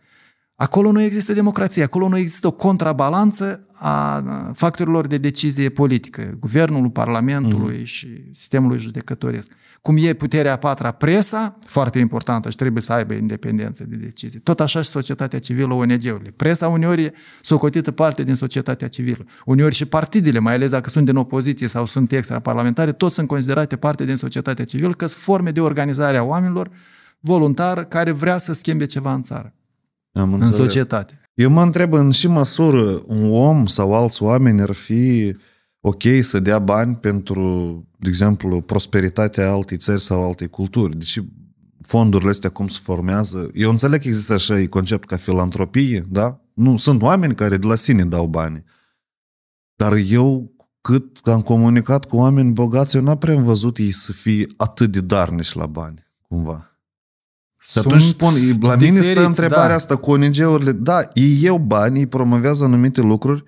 Acolo nu există democrație, acolo nu există o contrabalanță a factorilor de decizie politică, guvernul, parlamentului mm și sistemului judecătoresc. Cum e puterea a patra, presa, foarte importantă și trebuie să aibă independență de decizie. Tot așa și societatea civilă, ONG-urile. Presa uneori e socotită parte din societatea civilă. Uneori și partidele, mai ales dacă sunt din opoziție sau sunt extraparlamentare, tot sunt considerate parte din societatea civilă, că sunt forme de organizare a oamenilor voluntar care vrea să schimbe ceva în țară. Am în societate. Eu mă întreb în ce măsură un om sau alți oameni ar fi ok să dea bani pentru, de exemplu, prosperitatea altei țări sau altei culturi. Deci fondurile astea cum se formează. Eu înțeleg că există așa concept ca filantropie, da? Nu, sunt oameni care de la sine dau bani. Dar eu cât am comunicat cu oameni bogați, eu n-am prea văzut ei să fie atât de darnici la bani, cumva. Și atunci spun, la mine stă întrebarea da. asta cu ONG-urile. Da, ei iau bani, ei promovează anumite lucruri,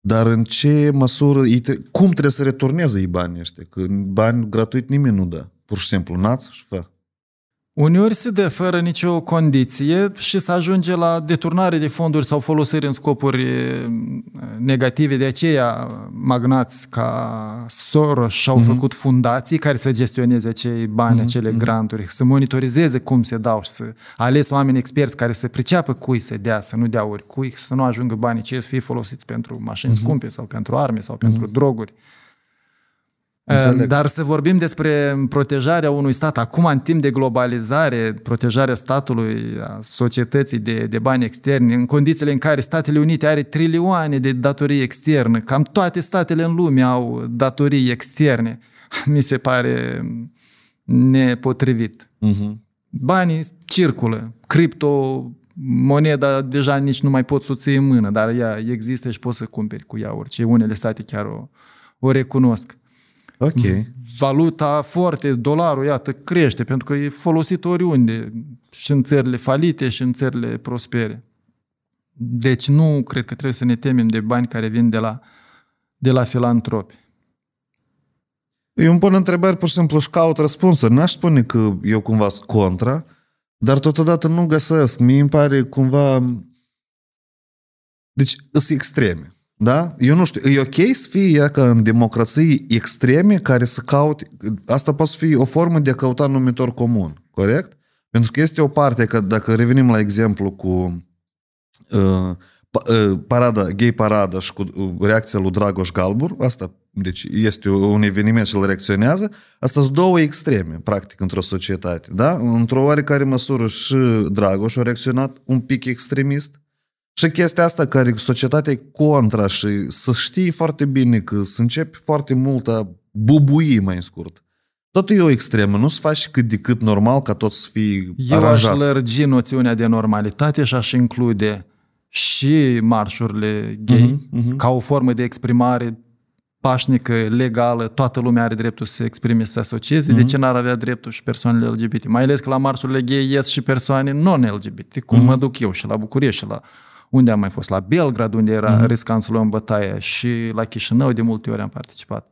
dar în ce măsură, tre- cum trebuie să returneze ei banii ăștia? Că bani gratuit nimeni nu dă. Pur și simplu, nați și fă. Uneori se dă fără nicio condiție și se ajunge la deturnare de fonduri sau folosiri în scopuri eh, negative. De aceea magnați ca Soros și-au uh-huh. făcut fundații care să gestioneze acei bani, uh-huh. acele uh-huh. granturi, să monitorizeze cum se dau și să ales oameni experți care să priceapă cui să dea, să nu dea oricui, să nu ajungă banii ce să fie folosiți pentru mașini uh-huh. scumpe sau pentru arme sau pentru uh-huh. droguri. Înțeleg. Dar să vorbim despre protejarea unui stat acum în timp de globalizare, protejarea statului, a societății de, de bani externi, în condițiile în care Statele Unite are trilioane de datorii externe, cam toate statele în lume au datorii externe, [LAUGHS] mi se pare nepotrivit. Uh-huh. Banii circulă, cripto, moneda deja nici nu mai poți să o ții în mână, dar ea există și poți să cumperi cu ea orice. Unele state chiar o, o recunosc. Ok. Valuta foarte, dolarul, iată, crește pentru că e folosit oriunde, și în țările falite și în țările prospere. Deci nu cred că trebuie să ne temem de bani care vin de la, de la filantropi. Eu îmi pun întrebări pur și simplu își caut răspunsuri. N-aș spune că eu cumva sunt contra, dar totodată nu găsesc. Mie îmi pare cumva... Deci sunt extreme. Da? Eu nu știu, e ok să fie ea ca în democrații extreme care să caut, Asta poate să fie o formă de a căuta numitor comun, corect? Pentru că este o parte, că dacă revenim la exemplu cu uh, uh parada, gay parada și cu uh, reacția lui Dragoș Galbur, asta deci este un eveniment ce îl reacționează, asta sunt două extreme, practic, într-o societate. Da? Într-o oarecare măsură și Dragoș a reacționat un pic extremist, și chestia asta care societatea e contra și să știi foarte bine că să începi foarte mult a bubui mai scurt. Tot e o extremă, nu-ți faci cât de cât normal ca tot să fii Eu aranjat. aș lărgi noțiunea de normalitate și aș include și marșurile gay uh-huh, uh-huh. ca o formă de exprimare pașnică, legală, toată lumea are dreptul să se exprime, să se asocieze, mm-hmm. de mhm. ce n-ar avea dreptul și persoanele LGBT? Mai ales că la marșurile gay ies și persoane non-LGBT, cum mm-hmm. mă duc eu și la București și la unde am mai fost? La Belgrad, unde era mm-hmm. riscant să luăm bătaie și la Chișinău de multe ori am participat.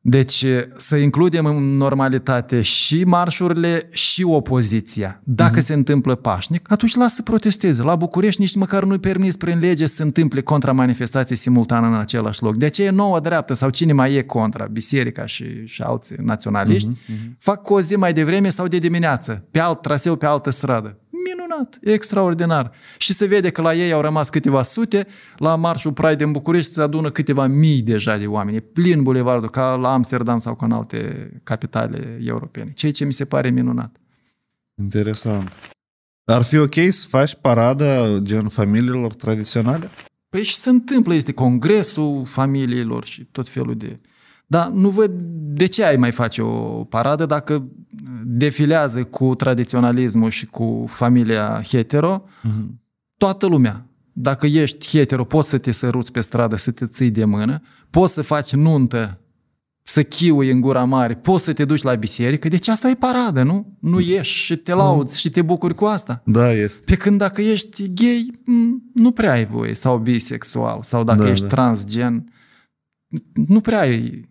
Deci eh, să includem în normalitate și marșurile și opoziția. Dacă mm-hmm. se întâmplă pașnic, atunci lasă să protesteze. La București nici măcar nu-i permis prin lege să se întâmple contramanifestații simultane în același loc. De deci e noua dreaptă sau cine mai e contra, biserica și, și alții naționaliști, mm-hmm. fac o zi mai devreme sau de dimineață, pe alt traseu, pe altă stradă. Minunat, extraordinar. Și se vede că la ei au rămas câteva sute, la marșul Pride în București se adună câteva mii deja de oameni, plin bulevardul, ca la Amsterdam sau ca în alte capitale europene. Ceea ce mi se pare minunat. Interesant. Ar fi ok să faci parada gen familiilor tradiționale? Păi și se întâmplă, este congresul familiilor și tot felul de... Dar nu văd de ce ai mai face o paradă dacă defilează cu tradiționalismul și cu familia hetero uh-huh. toată lumea. Dacă ești hetero, poți să te săruți pe stradă, să te ții de mână, poți să faci nuntă, să chiui în gura mare, poți să te duci la biserică, deci asta e paradă, nu? Nu mm. ieși și te lauzi uh. și te bucuri cu asta. Da, este. Pe când dacă ești gay, nu prea ai voie, sau bisexual, sau dacă da, ești da. transgen, nu prea ai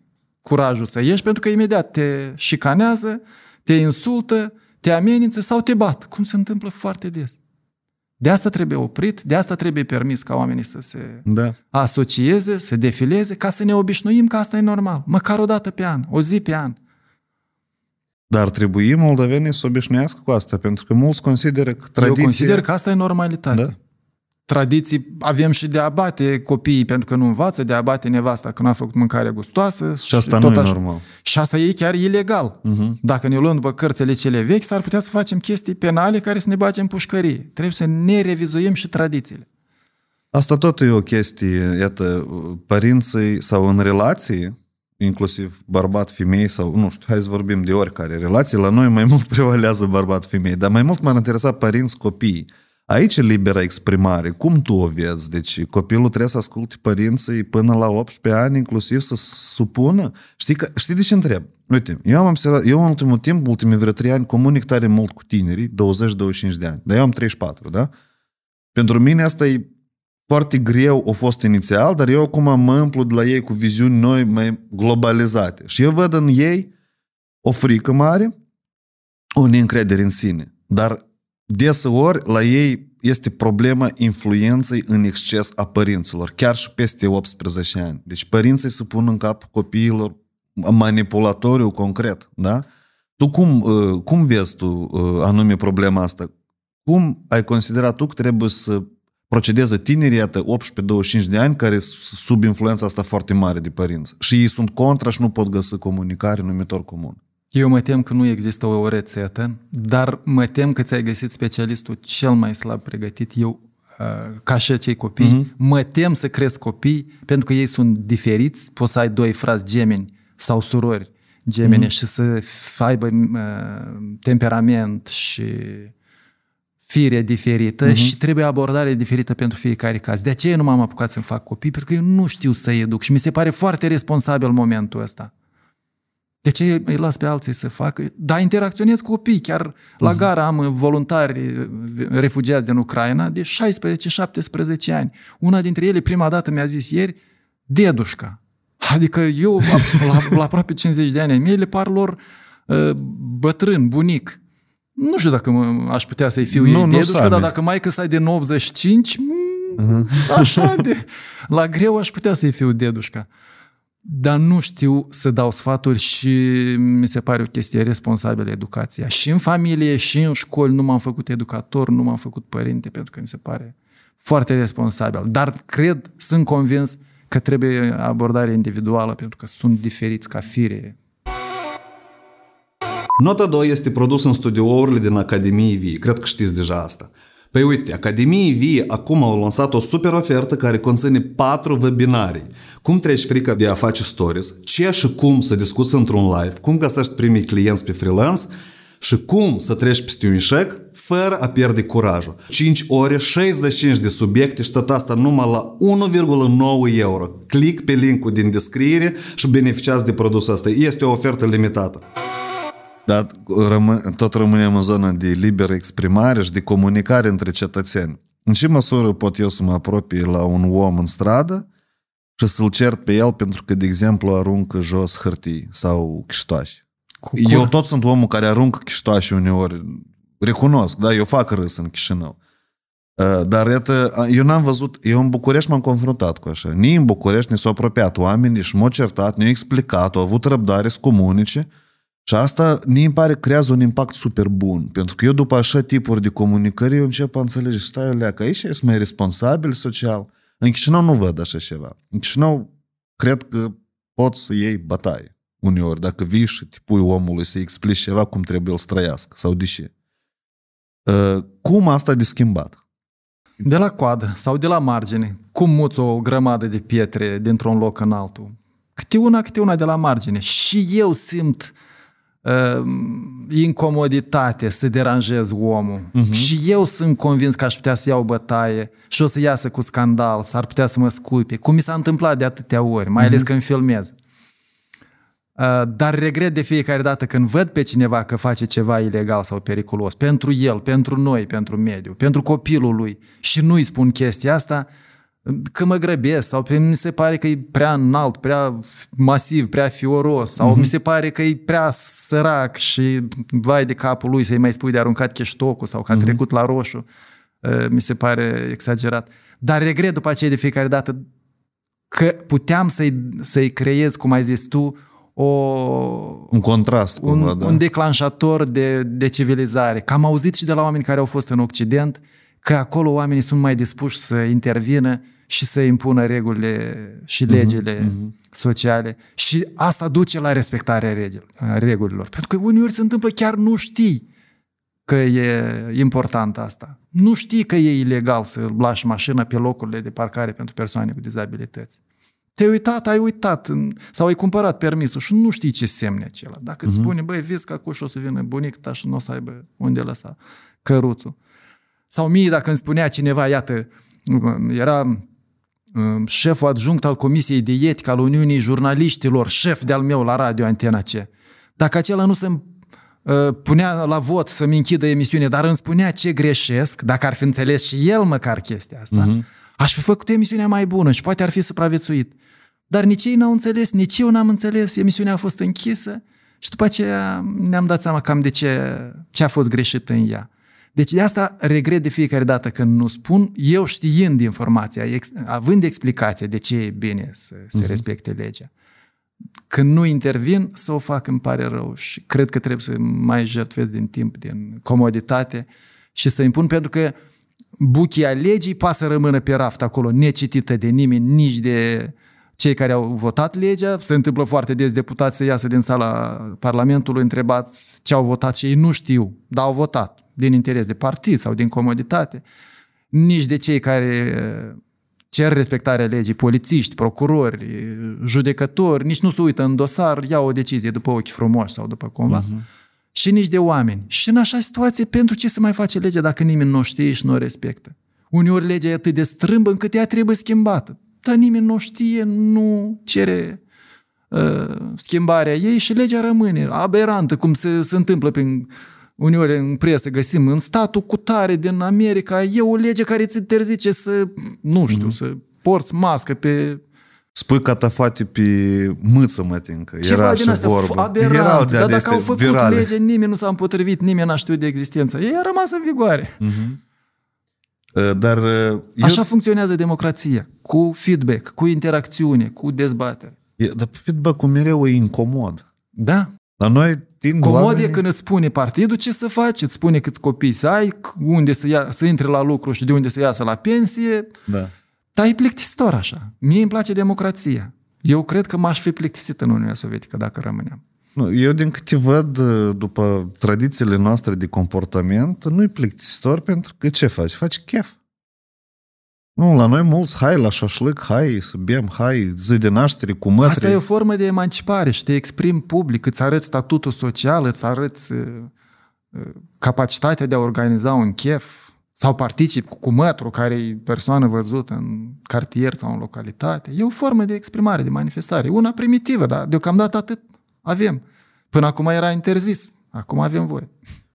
curajul să ieși, pentru că imediat te șicanează, te insultă, te amenință sau te bat, cum se întâmplă foarte des. De asta trebuie oprit, de asta trebuie permis ca oamenii să se da. asocieze, să defileze, ca să ne obișnuim că asta e normal, măcar o dată pe an, o zi pe an. Dar trebuie moldovenii să obișnuiască cu asta, pentru că mulți consideră că tradiția... Eu consider că asta e normalitate. Da? tradiții avem și de abate copiii pentru că nu învață, de abate nevasta că nu a făcut mâncare gustoasă. Și asta nu e așa. normal. Și asta e chiar ilegal. Uh-huh. Dacă ne luăm după cărțile cele vechi, s-ar putea să facem chestii penale care să ne bage în pușcărie. Trebuie să ne revizuim și tradițiile. Asta tot e o chestie, iată, părinții sau în relații, inclusiv bărbat, femei sau, nu știu, hai să vorbim de oricare relații, la noi mai mult [LAUGHS] prevalează bărbat, femei, dar mai mult m-ar interesa părinți, copii. Aici e libera exprimare. Cum tu o vezi? Deci copilul trebuie să asculte părinții până la 18 ani, inclusiv să supună. Știi, că, știi de ce întreb? Uite, eu am observat, eu în ultimul timp, ultimii vreo 3 ani, comunic tare mult cu tinerii, 20-25 de ani. Dar eu am 34, da? Pentru mine asta e foarte greu a fost inițial, dar eu acum mă împlu de la ei cu viziuni noi mai globalizate. Și eu văd în ei o frică mare, o neîncredere în sine. Dar deseori la ei este problema influenței în exces a părinților, chiar și peste 18 ani. Deci părinții se pun în cap copiilor manipulatoriu concret, da? Tu cum, uh, cum vezi tu uh, anume problema asta? Cum ai considerat tu că trebuie să procedeze tinerii, iată, 18-25 de ani, care sub influența asta foarte mare de părinți. Și ei sunt contra și nu pot găsi comunicare numitor comun. Eu mă tem că nu există o rețetă, dar mă tem că ți-ai găsit specialistul cel mai slab pregătit. Eu, uh, ca și cei copii, uh-huh. mă tem să cresc copii pentru că ei sunt diferiți. Poți să ai doi frați gemeni sau surori gemene uh-huh. și să aibă uh, temperament și fire diferită uh-huh. și trebuie abordare diferită pentru fiecare caz. De aceea nu m-am apucat să-mi fac copii, pentru că eu nu știu să educ și mi se pare foarte responsabil momentul ăsta. De ce îi las pe alții să facă? Dar interacționez cu copii. Chiar la mhm. gara am voluntari eh, refugiați din Ucraina de 16-17 ani. Una dintre ele prima dată mi-a zis ieri, dedușca. Adică eu, la, la, la aproape 50 de ani, mie le par lor uh, bătrân, bunic. Nu știu dacă aș putea să-i fiu nu, ei nu dar dacă mai că ai de 85, uh-huh. Mm, mhm. așa de... La greu aș putea să-i fiu dedușca. Uh, dar nu știu să dau sfaturi și mi se pare o chestie responsabilă educația. Și în familie, și în școli nu m-am făcut educator, nu m-am făcut părinte, pentru că mi se pare foarte responsabil. Dar cred, sunt convins că trebuie abordare individuală, pentru că sunt diferiți ca fire. Nota 2 este produs în studiourile din Academie Vie. Cred că știți deja asta. Păi uite, Academiei Vie acum au lansat o super ofertă care conține patru webinarii. Cum treci frica de a face stories, ce și cum să discuți într-un live, cum găsești primii clienți pe freelance și cum să treci peste un eșec fără a pierde curajul. 5 ore, 65 de subiecte și tot asta numai la 1,9 euro. Clic pe linkul din descriere și beneficiați de produsul ăsta. Este o ofertă limitată. Dar rămân, tot rămânem în zona de liberă exprimare și de comunicare între cetățeni. În ce măsură pot eu să mă apropii la un om în stradă și să-l cert pe el pentru că, de exemplu, aruncă jos hârtii sau chiștoași? eu tot sunt omul care aruncă chiștoași uneori. Recunosc, da, eu fac râs în Chișinău. Uh, dar iată, eu n-am văzut, eu în București m-am confruntat cu așa. Nici în București ne s-au apropiat oamenii și m-au certat, ne-au explicat, au avut răbdare să comunice și asta ne îmi pare creează un impact super bun, pentru că eu după așa tipuri de comunicări eu încep a înțelege, stai alea, că aici ești mai responsabil social. În Chișinău nu văd așa ceva. În Chișinău cred că poți să iei bataie uneori, dacă vii și te pui omului să-i explici ceva cum trebuie să trăiască sau de ce. Ă, cum asta de schimbat? De la coadă sau de la margine, cum muți o grămadă de pietre dintr-un loc în altul? Câte una, câte una de la margine. Și eu simt uh, uh, incomoditate să deranjez omul. Uh-huh. Și eu sunt convins că aș putea să iau bătaie și o să iasă cu scandal, s-ar putea să mă scupe, cum mi s-a întâmplat de atâtea ori, mai uh-huh. ales când filmez. Uh, dar regret de fiecare dată când văd pe cineva că face ceva ilegal sau periculos, pentru el, pentru noi, pentru mediu, pentru copilul lui și nu-i spun chestia asta, că mă grăbesc sau pe mi se pare că e prea înalt, prea masiv, prea fioros sau mm-hmm. mi se pare că e prea sărac și vai de capul lui să-i mai spui de aruncat cheștocul sau că a mm-hmm. trecut la roșu. Mi se pare exagerat. Dar regret după aceea de fiecare dată că puteam să-i, să-i creez, cum ai zis tu, o, un contrast, un, cumva, da. un declanșator de, de civilizare. Cam am auzit și de la oameni care au fost în Occident că acolo oamenii sunt mai dispuși să intervină și să impună regulile și mhm, legile uh-huh, uh-huh. sociale. Și asta duce la respectarea regulilor. Pentru că uneori se întâmplă chiar nu știi că e important asta. Nu știi că e ilegal să lași mașina pe locurile de parcare pentru persoane cu dizabilități. Te-ai uitat, ai uitat sau ai cumpărat permisul și nu știi ce semne acela. Dacă uh-huh. îți mhm. spune, băi, vezi că acolo o să vină bunic ta și nu o să aibă unde lăsa căruțul. Sau mie dacă îmi spunea cineva, iată, era Ehm, șeful adjunct al Comisiei de Etică al Uniunii Jurnaliștilor, șef de-al meu la radio Antena C. Dacă acela nu se ehm, punea la vot să-mi închidă emisiunea, dar îmi spunea ce greșesc, dacă ar fi înțeles și el măcar chestia asta, uh-huh. aș fi făcut emisiunea mai bună și poate ar fi supraviețuit. Dar nici ei n-au înțeles, nici eu n-am înțeles, emisiunea a fost închisă și după aceea ne-am dat seama cam de ce, ce a fost greșit în ea. Deci de asta regret de fiecare dată când nu spun, eu știind informația, ex, având explicația de ce e bine să se uh-huh. respecte legea. Când nu intervin, să o fac îmi pare rău și cred că trebuie să mai jertfez din timp, din comoditate și să impun pentru că buchia legii poate să rămână pe raft acolo, necitită de nimeni, nici de cei care au votat legea. Se întâmplă foarte des deputați să iasă din sala Parlamentului întrebați ce au votat și ei nu știu, dar au votat din interes de partid sau din comoditate, nici de cei care uh, cer respectarea legii, polițiști, procurori, judecători, nici nu se uită în dosar, iau o decizie după ochi frumoși sau după cumva. Uh-huh. Și nici de oameni. Și în așa situație, pentru ce se mai face legea dacă nimeni nu știe și nu o respectă? Uneori legea e atât de strâmbă încât ea trebuie schimbată. Dar nimeni nu știe, nu cere uh, schimbarea ei și legea rămâne aberantă, cum se, se întâmplă prin uneori în presă găsim în statul cu tare din America e o lege care îți interzice să, nu știu, mm-hmm. să porți mască pe Spui catafate pe mâță, mă tincă. Ceva Era din astea, vorbă. aberant. Erau de dar dacă au făcut virale. lege, nimeni nu s-a împotrivit, nimeni n-a știut de existență, Ei a rămas în vigoare. Mm-hmm. Dar ă, eu... Așa funcționează democrația, cu feedback, cu interacțiune, cu dezbatere. E, dar feedback-ul mereu e incomod. Da. La noi din comod doamne... e când îți spune partidul ce să faci, îți spune câți copii să ai, unde să, ia, să intre la lucru și de unde să iasă la pensie. Da. Dar e plictisitor așa. Mie îmi place democrația. Eu cred că m-aș fi plictisit în Uniunea Sovietică dacă rămâneam. Nu, eu din câte văd, uh, după tradițiile noastre de comportament, nu-i plictisitor pentru că ce faci? Faci chef. Nu, la noi mulți, hai la șașlâc, hai să bem, hai zi de naștere cu mătri. Asta e o formă de emancipare și te exprimi public, îți arăți statutul social, îți arăți uh, uh, capacitatea de a organiza un chef sau particip cu mătru care e persoană văzută în cartier sau în localitate. E o formă de exprimare, de manifestare. Una primitivă, dar deocamdată atât avem. Până acum era interzis. Acum avem voie.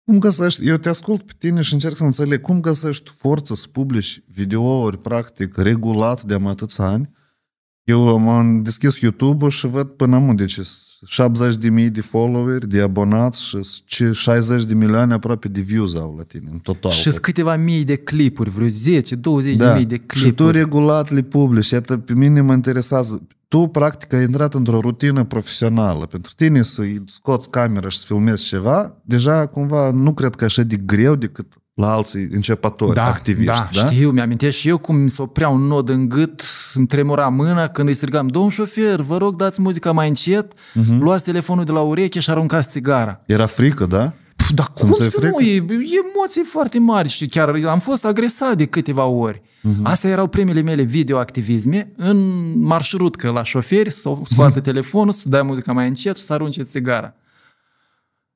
Cum găsești, eu te ascult pe tine și încerc să înțeleg, cum găsești forță să publici videouri, practic, regulat de am atâți ani? Eu am deschis YouTube-ul și văd până unde ce 70 de mii de followeri, de abonați și 60 de milioane aproape de views au la tine în total. Și câteva mii de clipuri, vreo 10-20 da. de mii de clipuri. Și tu regulat le publici. Iată, pe mine mă interesează tu, practic, ai intrat într-o rutină profesională. Pentru tine să scoți camera și să filmezi ceva, deja cumva nu cred că așa de greu decât la alții începători, da, activiști. Da, da, știu, mi-amintesc și eu cum mi s-o prea un nod în gât, îmi tremura mâna când îi strigam, domn șofer, vă rog, dați muzica mai încet, uh-huh. luați telefonul de la ureche și aruncați țigara. Era frică, da? Puh, dar cum să frică? nu? E emoții foarte mari și chiar am fost agresat de câteva ori. Uh-huh. Astea erau primele mele videoactivisme în marșrut că la șoferi, să scoată [LAUGHS] telefonul, să dai muzica mai încet și să arunce țigara.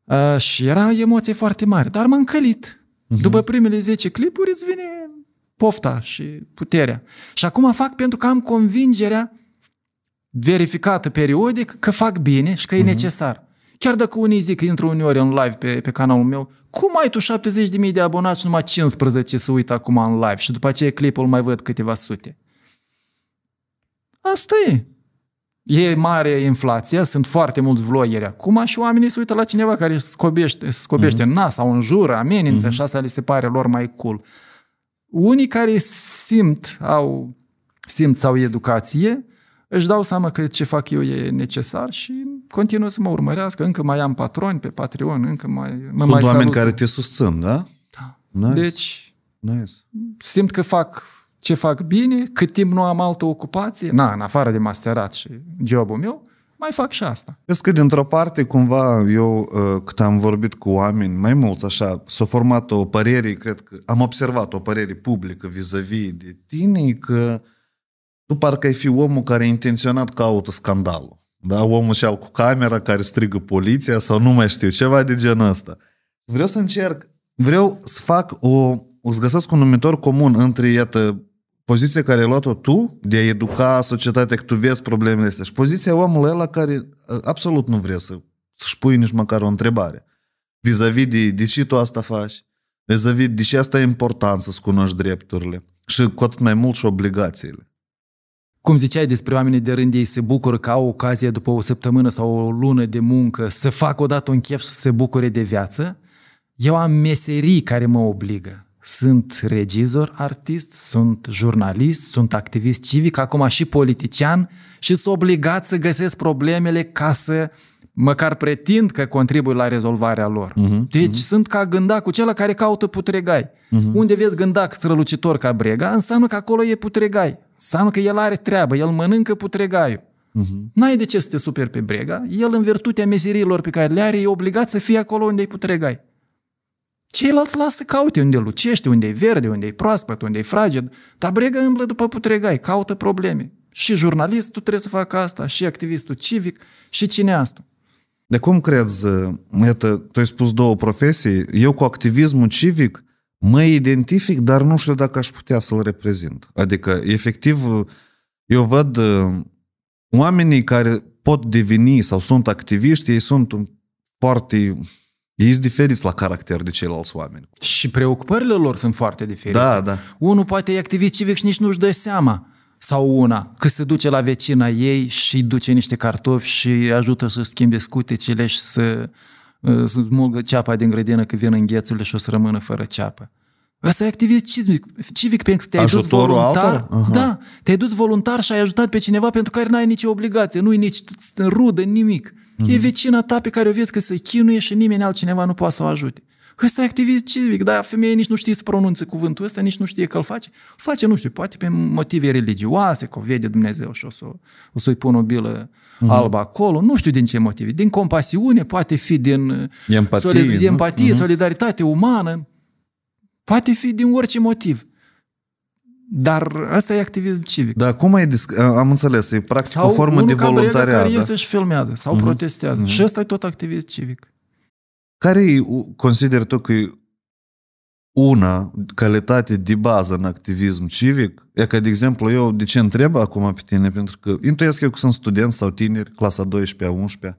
Uh, și era emoție foarte mare, dar m-am călit. Uh-huh. După primele 10 clipuri îți vine pofta și puterea. Și acum fac pentru că am convingerea verificată periodic că fac bine și că uh-huh. e mhm. necesar. Chiar dacă unii zic că intră uneori în live pe, pe canalul meu, cum ai tu 70.000 de abonați și numai 15 să uită acum în live și după aceea clipul mai văd câteva sute? Asta e. E mare inflația, sunt foarte mulți vloggeri acum și oamenii se uită la cineva care scobește, scobește uh-huh. Mhm. nas sau în jur, amenință uh-huh. și asta le se pare lor mai cool. Unii care simt, au, simt sau educație, își dau seama că ce fac eu e necesar și continuă să mă urmărească, încă mai am patroni pe Patreon, încă mai... Mă Sunt mai oameni salut. care te susțin, da? Da. Nice. Deci, nice. simt că fac ce fac bine, cât timp nu am altă ocupație, na, în afară de masterat și jobul meu, mai fac și asta. Vezi că, dintr-o parte, cumva, eu, uh, cât am vorbit cu oameni, mai mulți așa, s-a format o părere, cred că am observat o părere publică vis-a-vis de tine, că tu parcă ai fi omul care intenționat caută scandalul. Da? Omul și al cu camera care strigă poliția sau nu mai știu, ceva de genul ăsta. Vreau să încerc, vreau să fac o, o să găsesc un numitor comun între, iată, poziția care ai luat-o tu, de a educa societatea că tu vezi problemele astea și poziția omului ăla care uh, absolut nu vrea să, să-și pui nici măcar o întrebare. Vis-a-vis de, de ce tu asta faci, vis-a-vis de ce asta e important să-ți cunoști drepturile și cu atât mai mult și obligațiile. Cum ziceai despre oamenii de rând, ei se bucură că au ocazia după o săptămână sau o lună de muncă să facă odată un chef să se bucure de viață. Eu am meserii care mă obligă. Sunt regizor, artist, sunt jurnalist, sunt activist civic, acum și politician și sunt obligat să găsesc problemele ca să măcar pretind că contribuie la rezolvarea lor. Uh-huh, deci uh-huh. sunt ca gândacul cel care caută putregai. Uh-huh. Unde vezi gândac strălucitor ca brega, înseamnă că acolo e putregai. Înseamnă că el are treabă, el mănâncă putregaiul. Uh-huh. N-ai de ce să te superi pe brega, el în virtutea meserilor pe care le are e obligat să fie acolo unde e putregai. Ceilalți lasă caute unde lucește, unde e verde, unde e proaspăt, unde e fraged, dar brega îmblă după putregai, caută probleme. Și jurnalistul trebuie să facă asta, și activistul civic, și cineastul. De cum crezi, uh, iată, tu ai spus două profesii, eu cu activismul civic mă identific, dar nu știu dacă aș putea să-l reprezint. Adică, efectiv, uh, eu văd uh, oamenii care pot deveni sau sunt activiști, ei sunt foarte... Ei sunt diferiți la caracter de ceilalți oameni. Și preocupările lor sunt foarte diferite. Da, da. Unul poate e activist civic și nici nu-și dă seama sau una, că se duce la vecina ei și duce niște cartofi și ajută să schimbe scutecele și să, uh, să smulgă ceapa din grădină că vin ghețurile și o să rămână fără ceapă. Asta e activism civic, civic pentru că te-ai dus voluntar. Uh-huh. Da, te-ai dus voluntar și ai ajutat pe cineva pentru care n-ai nicio obligație, nu-i nici rudă, nimic. Uh-huh. E mhm. vecina ta pe care o vezi că se chinuie și nimeni altcineva nu poate să o ajute. Ăsta e activist civic, dar femeie nici nu știe să pronunțe cuvântul ăsta, nici nu știe că îl face. Face, nu știu, poate pe motive religioase, că o vede Dumnezeu și o, să, o să-i pun o bilă uh-huh. albă acolo, nu știu din ce motive. Din compasiune, poate fi din empatie, soli- de empatie uh-huh. solidaritate umană, poate fi din orice motiv. Dar asta e activism civic. Da, cum ai disc- am înțeles, e practic sau o formă de voluntariat. Sau care da? iese și filmează, sau uh-huh. protestează. Uh-huh. Și ăsta e tot activism civic. Care consider tu că e una calitate de bază în activism civic? E ca de exemplu, eu de ce întreb acum pe tine? Pentru că intuiesc eu că sunt studenți sau tineri, clasa 12-a, 11-a,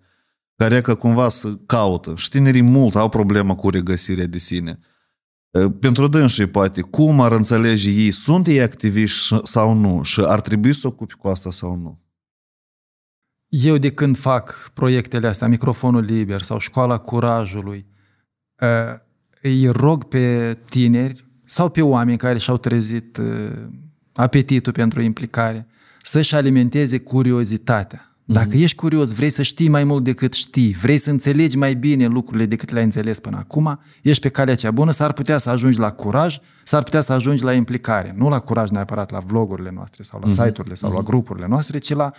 care că cumva să caută. Și tinerii mult au problemă cu regăsirea de sine. Pentru dânsii, poate, cum ar înțelege ei, sunt ei activiști sau nu și ar trebui să ocupi cu asta sau nu? eu de când fac proiectele astea, microfonul liber sau școala curajului, îi rog pe tineri sau pe oameni care și-au trezit apetitul pentru implicare să-și alimenteze curiozitatea. Dacă mhm. ești curios, vrei să știi mai mult decât știi, vrei să înțelegi mai bine lucrurile decât le-ai înțeles până acum, ești pe calea cea bună, s-ar putea să ajungi la curaj, s-ar putea să ajungi la implicare. Nu la curaj neapărat la vlogurile noastre sau la mhm. site-urile sau la mhm. grupurile noastre, ci la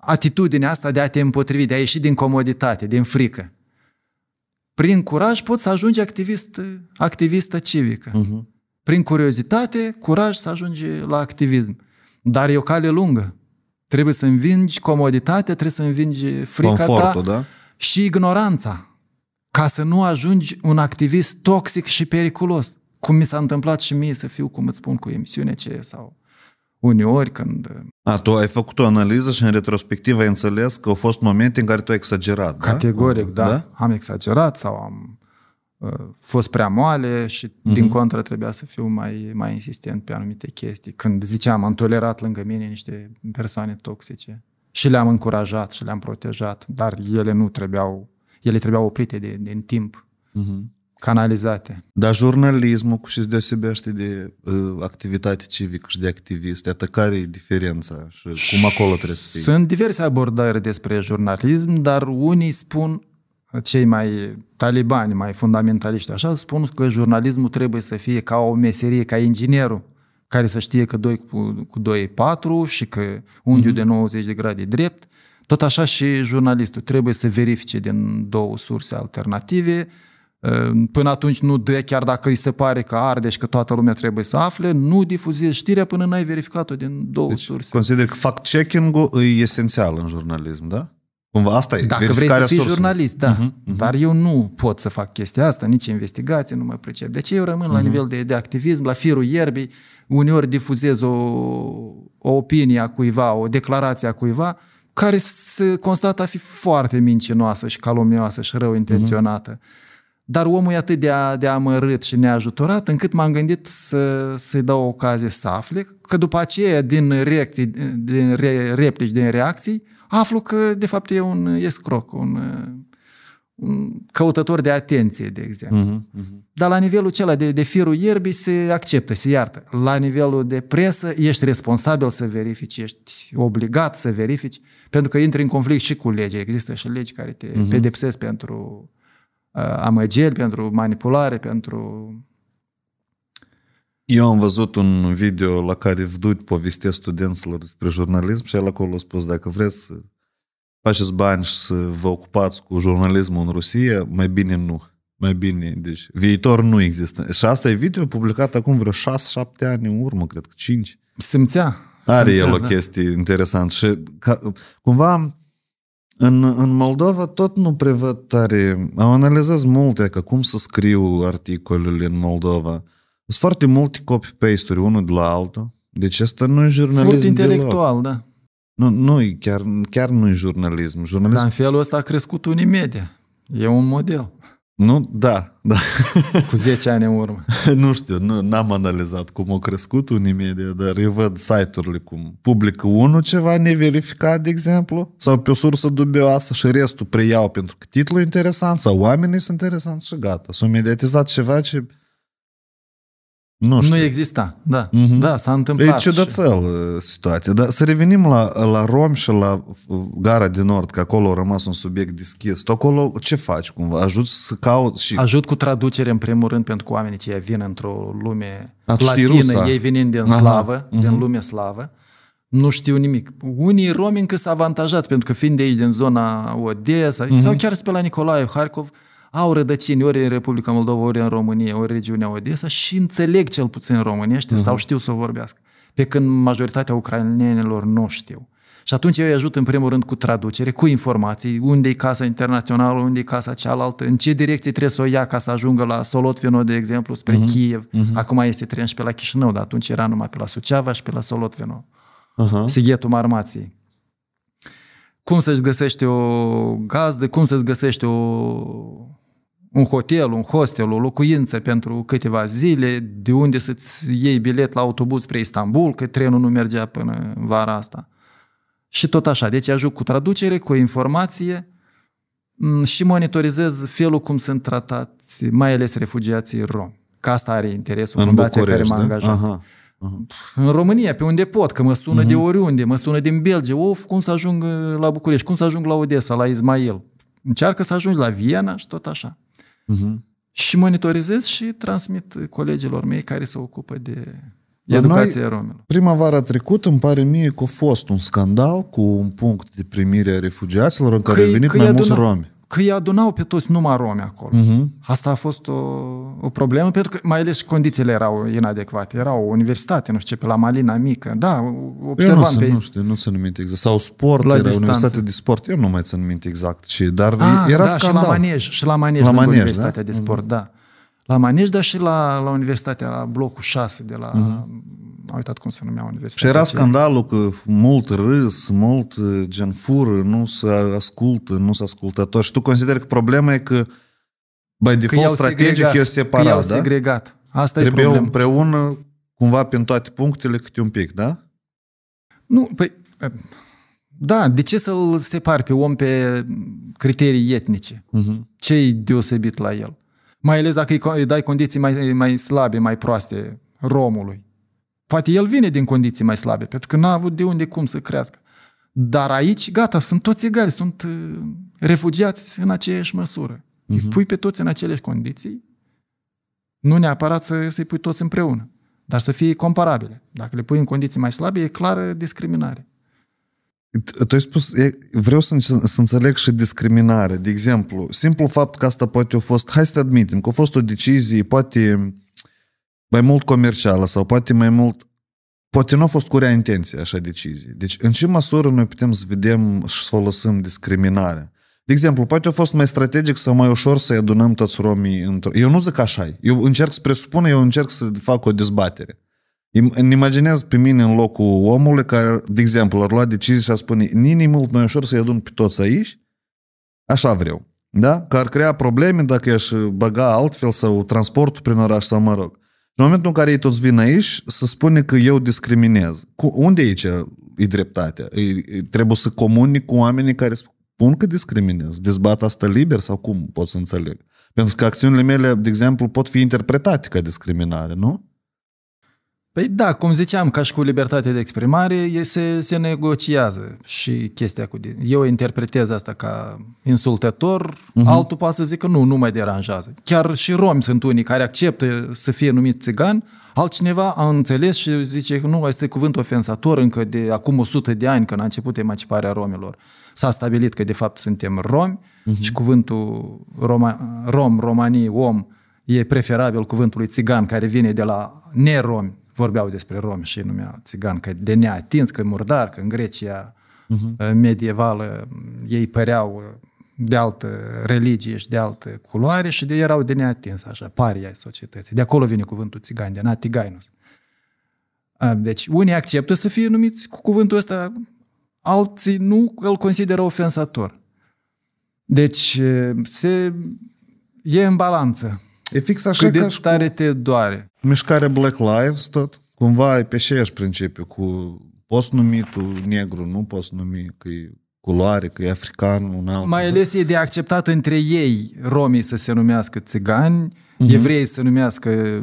atitudinea asta de a te împotrivi, de a ieși din comoditate, din frică. Prin curaj poți să ajungi activist, activistă civică. Uh-huh. Prin curiozitate, curaj să ajungi la activism. Dar e o cale lungă. Trebuie să învingi comoditatea, trebuie să învingi frica Confortul, ta da? și ignoranța. Ca să nu ajungi un activist toxic și periculos. Cum mi s-a întâmplat și mie să fiu, cum îți spun, cu emisiune ce sau uneori când... Uh, A, tu ai făcut o analiză și în retrospectiv ai înțeles că au fost momente în care tu ai exagerat, da? Categoric, da? da. da? Am exagerat sau am uh, fost prea moale și uh-huh. din mhm. contră trebuia să fiu mai, mai insistent pe anumite chestii. Când ziceam, am tolerat lângă mine niște persoane toxice și le-am încurajat și le-am protejat, dar ele nu trebuiau, ele trebuiau oprite de, de timp. Uh-huh canalizate. Dar jurnalismul cu și se deosebește de uh, activitate civică și de activist? Iată, care e diferența și cum acolo trebuie să fie? Sunt diverse abordări despre jurnalism, dar unii spun, cei mai talibani, mai fundamentaliști, așa, spun că jurnalismul trebuie să fie ca o meserie, ca inginerul care să știe că 2 cu, cu 2 e 4 și că unghiul uh-huh. de 90 de grade e drept. Tot așa și jurnalistul trebuie să verifice din două surse alternative, Ehm, până atunci nu dă, chiar dacă îi se pare că arde și că toată lumea trebuie să afle, nu difuzezi știrea până n-ai verificat-o din două deci, surse. consider că fact-checking-ul e esențial în jurnalism, da? Cumva asta e Dacă vrei să fii sursului. jurnalist, da. Uh-huh, uh-huh. Dar eu nu pot să fac chestia asta, nici investigație, nu mă pricep. Deci eu rămân uh-huh. la mhm. nivel de, de activism, la firul ierbii, uneori difuzez o, o opinie a cuiva, o declarație a cuiva, care se constată a fi foarte mincinoasă și calomnioasă și rău intenționată. Uh-huh dar omul e atât de, a, de amărât și neajutorat încât m-am gândit să, să-i dau ocazie să afle, că după aceea, din, reacții, din re, replici, din reacții, aflu că, de fapt, e un escroc, un, un căutător de atenție, de exemplu. Uh-huh, uh-huh. Dar la nivelul acela de, de firul ierbii se acceptă, se iartă. La nivelul de presă ești responsabil să verifici, ești obligat să verifici, pentru că intri în conflict și cu legea. Există și legi care te uh-huh. pedepsesc pentru Uh, amăgiri, pentru manipulare, pentru... Eu am văzut un video la care Vdut povestea studenților despre jurnalism și el acolo a spus dacă vreți să faceți bani și să vă ocupați cu jurnalismul în Rusia, mai bine nu. Mai bine, deci viitor nu există. Și asta e video publicat acum vreo 6-7 ani în urmă, cred că 5. Simțea. Are Simțea, el o da. chestie interesantă și ca, cumva în, în Moldova tot nu prevăd tare. Am analizat multe, că cum să scriu articolele în Moldova. Sunt foarte multe copy-paste-uri unul de la altul. Deci asta nu e jurnalism Furt intelectual, deloc. da. Nu, nu chiar, chiar nu e jurnalism. jurnalism. Dar în felul ăsta a crescut media. E un model. Nu, da, da. [LAUGHS] Cu 10 ani în urmă. nu știu, nu, n-am analizat cum au crescut unii media, dar eu văd site-urile cum publică unul ceva neverificat, de exemplu, sau pe o sursă dubioasă și restul preiau pentru că titlul e interesant sau oamenii sunt interesanți și gata. S-au mediatizat ceva ce nu, știu. nu exista, da. Uh-huh. Da, s-a întâmplat. E ciudățel și... Uh, situația. Dar să revenim la, la Rom și la uh, Gara de Nord, că acolo a rămas un subiect deschis. Tu acolo ce faci cumva? Ajut să caut și... Ajut cu traducere în primul rând pentru că oamenii cei vin într-o lume Ați latină, rusa. ei venind din Aha. slavă, uh-huh. din mhm. lume slavă, nu știu nimic. Unii romi încă s-au avantajat pentru că fiind de aici, din zona Odessa, uh-huh. sau chiar pe la Nicolae, Harkov, au rădăcini ori în Republica Moldova, ori în România, ori în regiunea Odessa și înțeleg cel puțin românește uh-huh. sau știu să vorbească. Pe când majoritatea ucrainenilor nu știu. Și atunci eu îi ajut în primul rând cu traducere, cu informații, unde e casa internațională, unde e casa cealaltă, în ce direcție trebuie să o ia ca să ajungă la Solotvino, de exemplu, spre uh-huh. Kiev. Uh-huh. Acum este tren și pe la Chișinău, dar atunci era numai pe la Suceava și pe la Solotvino. Uh-huh. Sighetul Marmației cum să-și găsește o gazdă, cum să și găsește o un hotel, un hostel, o locuință pentru câteva zile, de unde să-ți iei bilet la autobuz spre Istanbul, că trenul nu mergea până vara asta. Și tot așa. Deci ajung cu traducere, cu informație mm, și monitorizez felul cum sunt tratați, mai ales refugiații romi. Că asta are interesul în fundația care m-a da? angajat. Aha. Uh-huh. În România, pe unde pot, că mă sună uh-huh. de mhm. oriunde, mă sună din Belgia, of, cum să ajung uh, la București, cum să ajung la Odessa, la Ismail. Încearcă să ajungi la Viena și tot așa. Uh-huh. Și monitorizez și transmit colegilor mei care se ocupă de la educația noi, romilor. Primăvara trecută îmi pare mie că a fost un scandal cu un punct de primire a refugiaților în care au venit mai mulți romi că îi adunau pe toți numai romi acolo. Uh-huh. Asta a fost o, o problemă, pentru că mai ales și condițiile erau inadecvate. Era o universitate, nu știu ce, pe la Malina Mică. Da, observam eu nu pe... Nu știu, nu țin minte exact. Sau sport, la era universitate de sport. Eu nu mai țin minte exact ce, dar ah, era da, scandal. și la Manej, și la Manej, la Manej da? universitatea da? de sport, uh-huh. da. La Manej, dar și la, la universitatea, la blocul 6 de la... Uh-huh a uitat cum se numea universitatea. Și era scandalul că mult râs, mult uh, gen fură, nu se ascultă, nu se tot. Și tu consideri că problema e că by default că strategic segregat, e separat, că da? segregat. Asta Trebuie e problema. împreună cumva prin toate punctele câte un pic, da? Nu, păi... Eh, da, de ce să-l separi pe om pe criterii etnice? Uh-huh. Ce-i deosebit la el? Mai ales dacă îi dai condiții mai, mai slabe, mai proaste romului. Poate el vine din condiții mai slabe, pentru că n-a avut de unde cum să crească. Dar aici, gata, sunt toți egali, sunt uh, refugiați în aceeași măsură. Uh-huh. Îi mhm. pui pe toți în aceleași condiții, nu neapărat să, să-i pui toți împreună, dar să fie comparabile. Dacă le pui în condiții mai slabe, e clară discriminare. Tu ai spus, vreau să, să înțeleg și discriminare. De exemplu, simplu fapt că asta poate a fost, hai să admitem, că a fost o decizie, poate mai mult comercială sau poate mai mult Poate nu a fost cu rea intenție așa decizie. Deci, în ce măsură noi putem să vedem și să folosim discriminarea? De exemplu, poate a fost mai strategic sau mai ușor să-i adunăm toți romii într-o... Eu nu zic așa, eu încerc să presupun, eu încerc să fac o dezbatere. Îmi imaginez pe mine în locul omului care, de exemplu, ar lua decizii și ar spune nini mult mai ușor să-i adun pe toți aici, așa vreau. Da? Că ar crea probleme dacă i-aș băga altfel sau transportul prin oraș sau mă rog în momentul în care ei toți vin aici, să spune că eu discriminez. Cu, unde aici e dreptatea? E, e, trebuie să comunic cu oamenii care spun că discriminez. Dezbat asta liber sau cum pot să înțeleg? Pentru că acțiunile mele, de exemplu, pot fi interpretate ca discriminare, nu? Păi da, cum ziceam, ca și cu libertatea de exprimare, se, se negociază și chestia cu... Eu interpretez asta ca insultător, uh-huh. altul poate să zică nu, nu mai deranjează. Chiar și romi sunt unii care acceptă să fie numit țigan, altcineva a înțeles și zice că nu, este cuvânt ofensator încă de acum 100 de ani când a început emanciparea romilor. S-a stabilit că de fapt suntem romi uh-huh. și cuvântul roma, rom, romanii, om, e preferabil cuvântului țigan care vine de la neromi vorbeau despre romi și îi numeau țigan, că de neatins, că murdar, că în Grecia uh-huh. medievală ei păreau de altă religie și de altă culoare și de erau de neatins, așa, paria societății. De acolo vine cuvântul țigan, de natigainus. Uh, deci unii acceptă să fie numiți cu cuvântul ăsta, alții nu îl consideră ofensator. Deci uh, se e în balanță. E fix așa Cât de ca tare cu... te doare mișcarea Black Lives tot, cumva e pe aceeași principiu, cu poți numi tu negru, nu poți numi că e culoare, că e african, un alt. Mai ales e de acceptat între ei romii să se numească țigani, uh-huh. evrei să se numească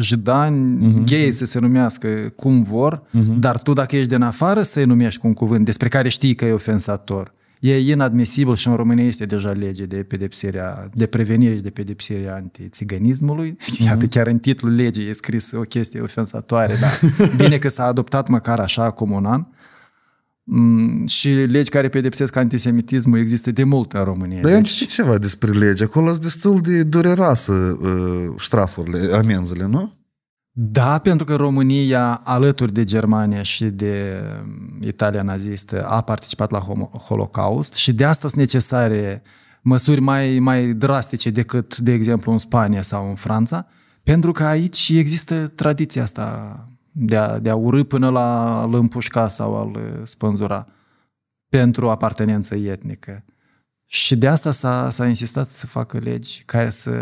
jidani, uh-huh. gay să se numească cum vor, uh-huh. dar tu dacă ești din afară să-i numești cu un cuvânt despre care știi că e ofensator e inadmisibil și în România este deja lege de pedepsirea, de prevenire și de pedepsirea antițiganismului. Mm-hmm. Iată, chiar în titlul legii e scris o chestie ofensatoare, dar [LAUGHS] bine că s-a adoptat măcar așa acum un an. Mm, și legi care pedepsesc antisemitismul există de mult în România. Dar deci... eu citit ceva despre lege. Acolo sunt destul de dureroasă uh, ștrafurile, amenzile, nu? Da, pentru că România, alături de Germania și de um, Italia nazistă, a participat la Holocaust și de asta sunt necesare măsuri mai, mai drastice decât, de exemplu, în Spania sau în Franța, pentru că aici există tradiția asta de a, de a urâ până la a-l împușca sau al spânzura pentru apartenență etnică. Și de asta s-a, s-a insistat să facă legi care să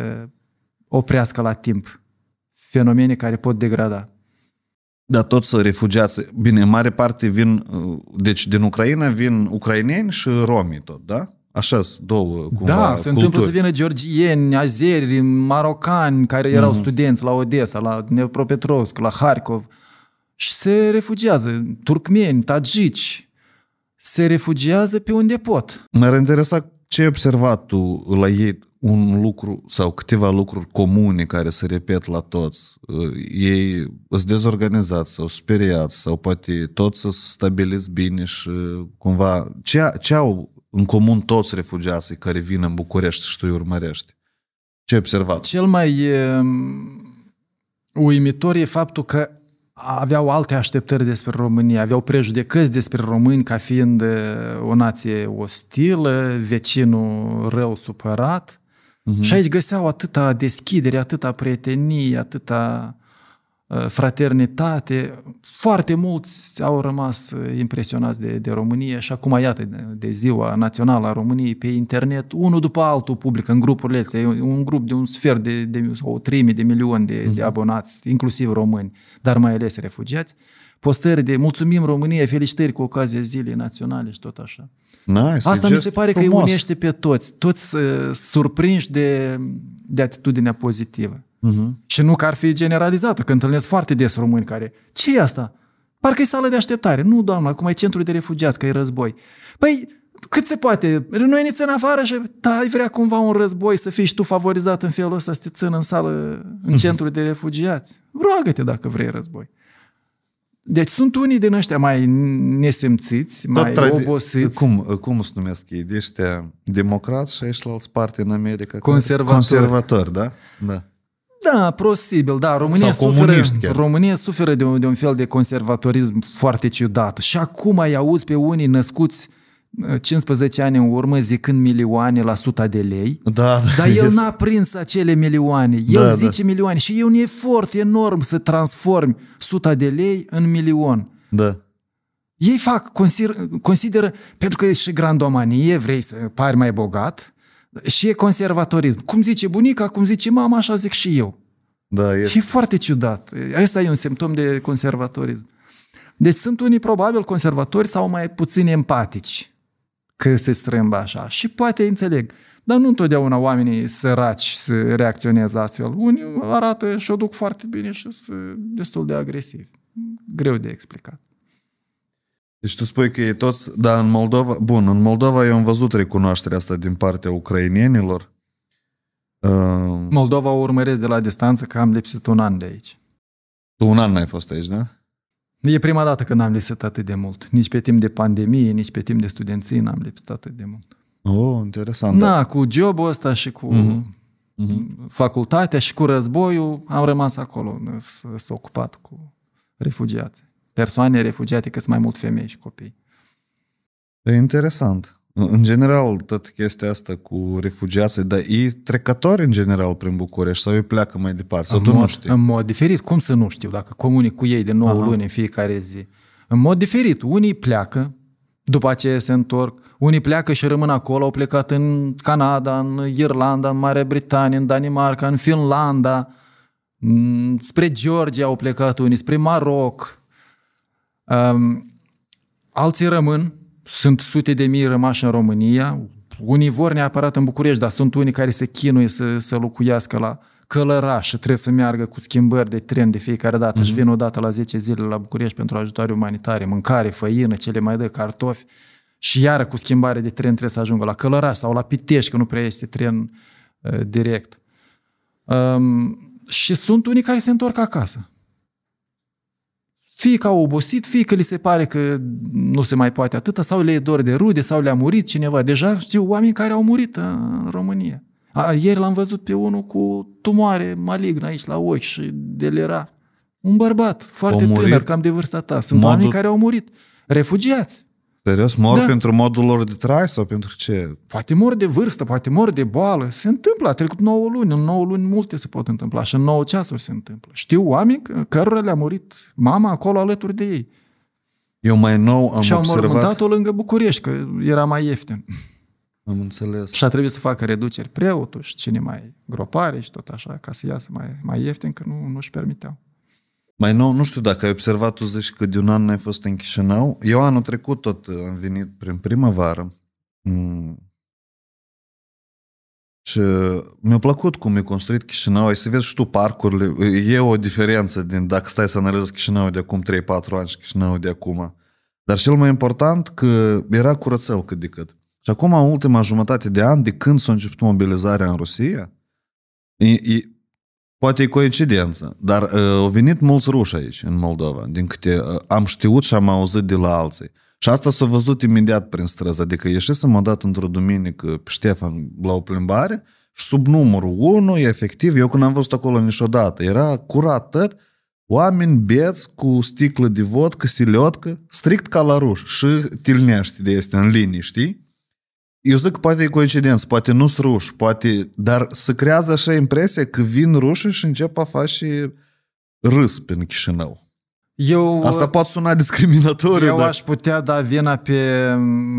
oprească la timp fenomene care pot degrada. Dar tot să refugiați. Bine, în mare parte vin, uh, deci din Ucraina vin ucraineni și romi tot, da? așa două cumva, Da, se culturi. întâmplă să vină georgieni, azeri, marocani care erau mm-hmm. studenți la Odessa, la Dnepropetrovsk, la Harkov și se refugiază, turcmeni, tagici, se refugiază pe unde pot. M-ar interesa ce ai observat tu la ei un lucru sau câteva lucruri comune care se repet la toți. Uh, ei sunt dezorganizați sau speriați sau poate toți să stabiliți bine și uh, cumva... Ce, ce au în comun toți refugiații care vin în București și tu îi urmărești? Ce ai observat? Cel mai um, uimitor e faptul că aveau alte așteptări despre România, aveau prejudecăți despre români ca fiind uh, o nație ostilă, vecinul rău supărat – Uh-huh. Și aici găseau atâta deschidere, atâta prietenie, atâta ă, fraternitate. Foarte mulți au rămas ă, impresionați de, de România și acum, iată, de ziua națională a României pe internet, unul după altul publică în grupurile astea. un grup de un sfert de, de sau o treime de milioane de, de mhm. abonați, inclusiv români, dar mai ales refugiați. Postări de mulțumim România, felicitări cu ocazia zilei naționale și tot așa. Nice, Asta mi se pare frumos. că îi unește pe toți. Toți uh, surprinși de, de atitudinea pozitivă. Uh-huh. Și nu că ar fi generalizată, că întâlnesc foarte des români care, ce e asta? Parcă e sală de așteptare. Nu, doamnă, acum e centrul de refugiați, că e război. Păi, cât se poate? Noi ne țin afară și da, ai vrea cumva un război să fii și tu favorizat în felul ăsta, să te țin în sală, în mhm. centrul de refugiați. Roagă-te dacă vrei război. Deci sunt unii din ăștia mai nesimțiți, mai tradi- obosiți. Cum, cum se numesc ei? De deci ăștia democrați și aici la alți parte în America? Conservatori. Conservatori, da? Da. Da, posibil, da. România suferă, chiar. România suferă de un, de un fel de conservatorism foarte ciudat. Și acum ai auzi pe unii născuți uh, 15 ani în urmă zicând milioane la suta de lei, da, da, dar el yes. n-a prins acele milioane. El da, da. zice da. milioane și e un efort enorm să transformi suta de lei în milion. Da. Ei fac, consider, consideră, pentru că e și grandomanie, vrei să pari mai bogat, și e conservatorism. Cum zice bunica, cum zice mama, așa zic și eu. Da, e. Și e foarte ciudat. Asta e un simptom de conservatorism. Deci sunt unii probabil conservatori sau mai puțin empatici că se strâmbă așa. Și poate înțeleg. Dar nu întotdeauna oamenii săraci să reacționează astfel. Unii arată și o duc foarte bine și sunt destul de agresivi. Greu de explicat. Deci tu spui că e toți, da, în Moldova, bun, în Moldova eu am văzut recunoașterea asta din partea ucrainienilor. Uh, Moldova o urmăresc de la distanță că am lipsit un an de aici. Tu un an n-ai fost aici, da? E prima dată când am lipsit atât de mult. Nici pe timp de pandemie, nici pe timp de studenții n-am lipsit atât de mult. Oh, interesant. Da, cu jobul ăsta și cu uh-huh. Uh-huh. facultatea și cu războiul am rămas acolo. S-a ocupat cu refugiați. Persoane refugiate, cât mai mult femei și copii. E interesant. În general, tot chestia asta cu refugiații, dar ei trecători în general prin București sau ei pleacă mai departe? Sau în tu mod, nu știi? În mod diferit, cum să nu știu dacă comunic cu ei de 9 Aha. luni în fiecare zi? În mod diferit, unii pleacă, după aceea se întorc, unii pleacă și rămân acolo, au plecat în Canada, în Irlanda, în Marea Britanie, în Danimarca, în Finlanda, mm, spre Georgia au plecat unii, spre Maroc. Um, alții rămân, sunt sute de mii rămași în România, unii vor neapărat în București, dar sunt unii care se chinuie să, să locuiască la călăraș și trebuie să meargă cu schimbări de tren de fiecare dată mm-hmm. și vin o dată la 10 zile la București pentru ajutoare umanitare, mâncare, făină, cele mai dă, cartofi și iară cu schimbare de tren trebuie să ajungă la Călăraș sau la Pitești, că nu prea este tren uh, direct. Um, și sunt unii care se întorc acasă. Fie că au obosit, fie că li se pare că nu se mai poate atâta, sau le e dor de rude, sau le-a murit cineva. Deja știu oameni care au murit în România. A, ieri l-am văzut pe unul cu tumoare malignă aici la ochi și era Un bărbat foarte tânăr, cam de vârsta ta. Sunt modul... oameni care au murit. Refugiați. Serios, mor da. pentru modul lor de trai sau pentru ce? Poate mor de vârstă, poate mor de boală. Se întâmplă, a trecut 9 luni, în 9 luni multe se pot întâmpla și în 9 ceasuri se întâmplă. Știu oameni cărora le-a murit mama acolo alături de ei. Eu mai nou am și observat... Și au mormântat-o lângă București, că era mai ieftin. Am înțeles. Și a trebuit să facă reduceri preotul și cine mai gropare și tot așa, ca să iasă mai, mai ieftin, că nu, nu-și permiteau. Mai nou, nu știu dacă ai observat, tu zici că de un an n-ai fost în Chișinău. Eu anul trecut tot am venit prin primăvară. Mm. Și mi-a plăcut cum e construit Chișinău. Ai să vezi și tu parcurile. E o diferență din dacă stai să analizezi Chișinău de acum 3-4 ani și Chișinău de acum. Dar cel mai important că era curățel cât de cât. Și acum, în ultima jumătate de an, de când s-a început mobilizarea în Rusia, e, e, Poate e coincidență, dar uh, au venit mulți ruși aici, în Moldova, din câte uh, am știut și am auzit de la alții. Și asta s-a văzut imediat prin străzi, adică ieșisem odată într-o duminică pe Ștefan la o plimbare și sub numărul 1, efectiv, eu când am văzut acolo niciodată, era curat tot, oameni beți cu sticlă de vodcă, siliotcă, strict ca la ruși și tilnești de este în linie, știi? Eu zic că poate e coincidență, poate nu-s ruși, poate, dar se creează așa impresia că vin ruși și încep a face râs pe Chișinău. Eu, Asta poate suna discriminatoriu. Eu dar... aș putea da vina pe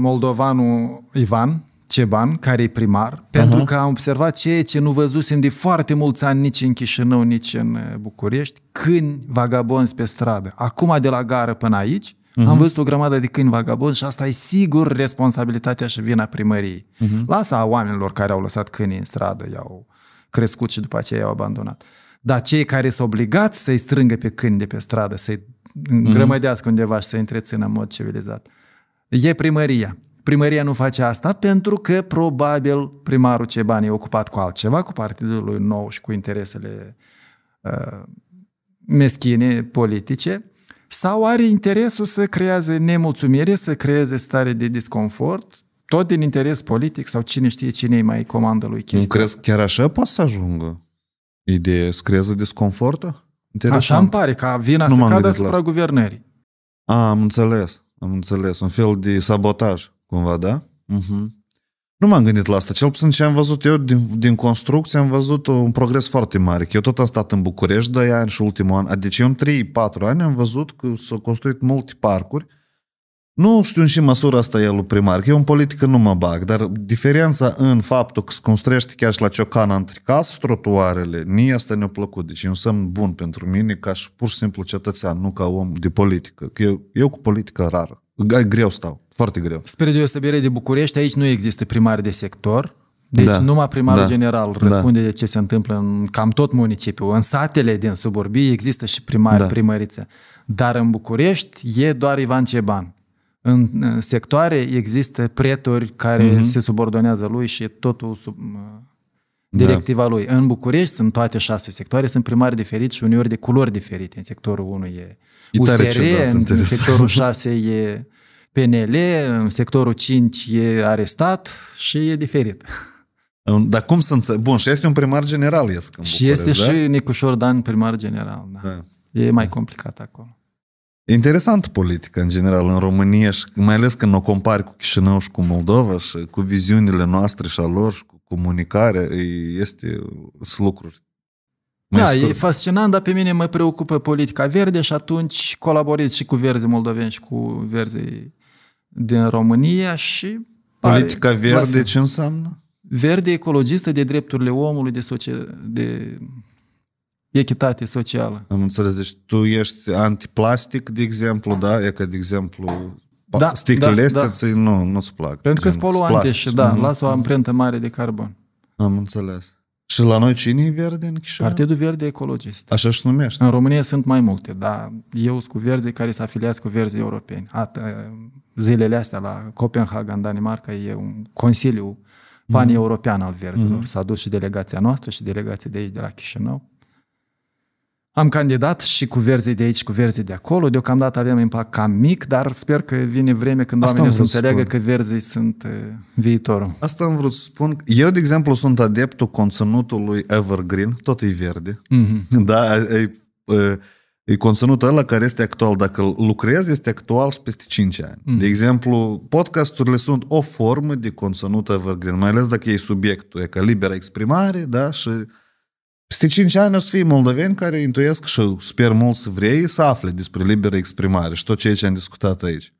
moldovanul Ivan Ceban, care e primar, uh-huh. pentru că am observat ceea ce nu văzusem de foarte mulți ani nici în Chișinău, nici în București, când vagabonzi pe stradă. Acum de la gară până aici, Uh-huh. Am mhm. văzut o grămadă de câini vagabond și asta e sigur responsabilitatea și vina primăriei. Uh-huh. Lasă a oamenilor care au lăsat câinii în stradă, i-au crescut și după aceea i-au abandonat. Dar cei care sunt obligați să-i strângă pe câini de pe stradă, să-i uh-huh. Mhm. grămădească undeva și să-i întrețină în mod civilizat, e primăria. Primăria nu face asta pentru că probabil primarul ce bani e ocupat cu altceva, cu partidul lui nou și cu interesele uh, meschine politice sau are interesul să creeze nemulțumire, să creeze stare de disconfort, tot din interes politic sau cine știe cine îi mai comandă lui chestia. Nu crezi că chiar așa poate să ajungă? Ideea să creeze disconfortă? Așa îmi pare, că vina nu să cadă asupra guvernării. A, am înțeles, am înțeles. Un fel de sabotaj, cumva, da? Uh-huh. Nu m-am gândit la asta, cel puțin ce am văzut eu din, din construcție, am văzut un progres foarte mare. Că eu tot am stat în București doi ani și ultimul an, Adică eu în 3-4 ani am văzut că s-au construit multe parcuri. Nu știu în ce măsură asta e lui primar, că eu în politică nu mă bag, dar diferența în faptul că se construiește chiar și la Ciocana între casă, trotuarele, nici asta ne-a plăcut. Deci e un semn bun pentru mine ca și pur și simplu cetățean, nu ca om de politică. Că eu, eu cu politică rară greu stau, foarte greu. Spre deosebire de București, aici nu există primari de sector, deci da, numai primarul da, general da. răspunde da. de ce se întâmplă în cam tot municipiul. În satele din suburbii există și primari, da. primărițe. Dar în București e doar Ivan Ceban. În, în sectoare există pretori care uh-huh. se subordonează lui și totul sub, da. directiva da. lui. În București sunt toate șase sectoare, sunt primari diferiți și uneori de culori diferite. În sectorul 1 e USR, ciudat, în interes. sectorul 6 [LAUGHS] e PNL, în sectorul 5 e arestat și e diferit. Dar cum să înțeleg? Bun, și este un primar general, ies în Și București, este da? și Nicușor Dan primar general. Da. da. E mai da. complicat acolo. interesant politica în general în România și mai ales când o compari cu Chișinău și cu Moldova și cu viziunile noastre și a lor și cu comunicare este lucruri da, scurt. e fascinant, dar pe mine mă preocupă politica verde și atunci colaborez și cu verzii moldoveni și cu verzii din România și... Politica pare, verde ce înseamnă? Verde ecologistă de drepturile omului, de, socia- de echitate socială. Am înțeles, deci tu ești antiplastic, de exemplu, da? da? E că, de exemplu, da, sticlele da, astea, da. nu, nu-ți plac. Pentru că sunt poluante și da, mm-hmm. lasă o amprentă mare de carbon. Am înțeles. Și la noi cine e verde în Chișinău? Partidul Verde Ecologist. Așa și numește. În România sunt mai multe, dar eu sunt cu verzi care se afiliați cu verzi europeni. At, eh, zilele astea la Copenhaga, în Danimarca, e un consiliu mm-hmm. pan-european al verzilor. Mm-hmm. S-a dus și delegația noastră și delegația de aici, de la Chișinău. Am candidat și cu verzii de aici, cu verzii de acolo. Deocamdată avem impact cam mic, dar sper că vine vreme când Asta oamenii o să înțeleagă spun. că verzii sunt uh, viitorul. Asta am vrut să spun. Eu, de exemplu, sunt adeptul conținutului evergreen, tot e verde. Mm-hmm. [LAUGHS] Da, e, e, e conținutul ăla care este actual. Dacă lucrezi, este actual și peste 5 ani. Mm-hmm. De exemplu, podcasturile sunt o formă de conținut evergreen, mai ales dacă e subiectul, e ca liberă exprimare, da, și peste 5 ani o să fie moldoveni care intuiesc și sper mult să vrei să afle despre liberă exprimare și tot ceea ce am discutat aici.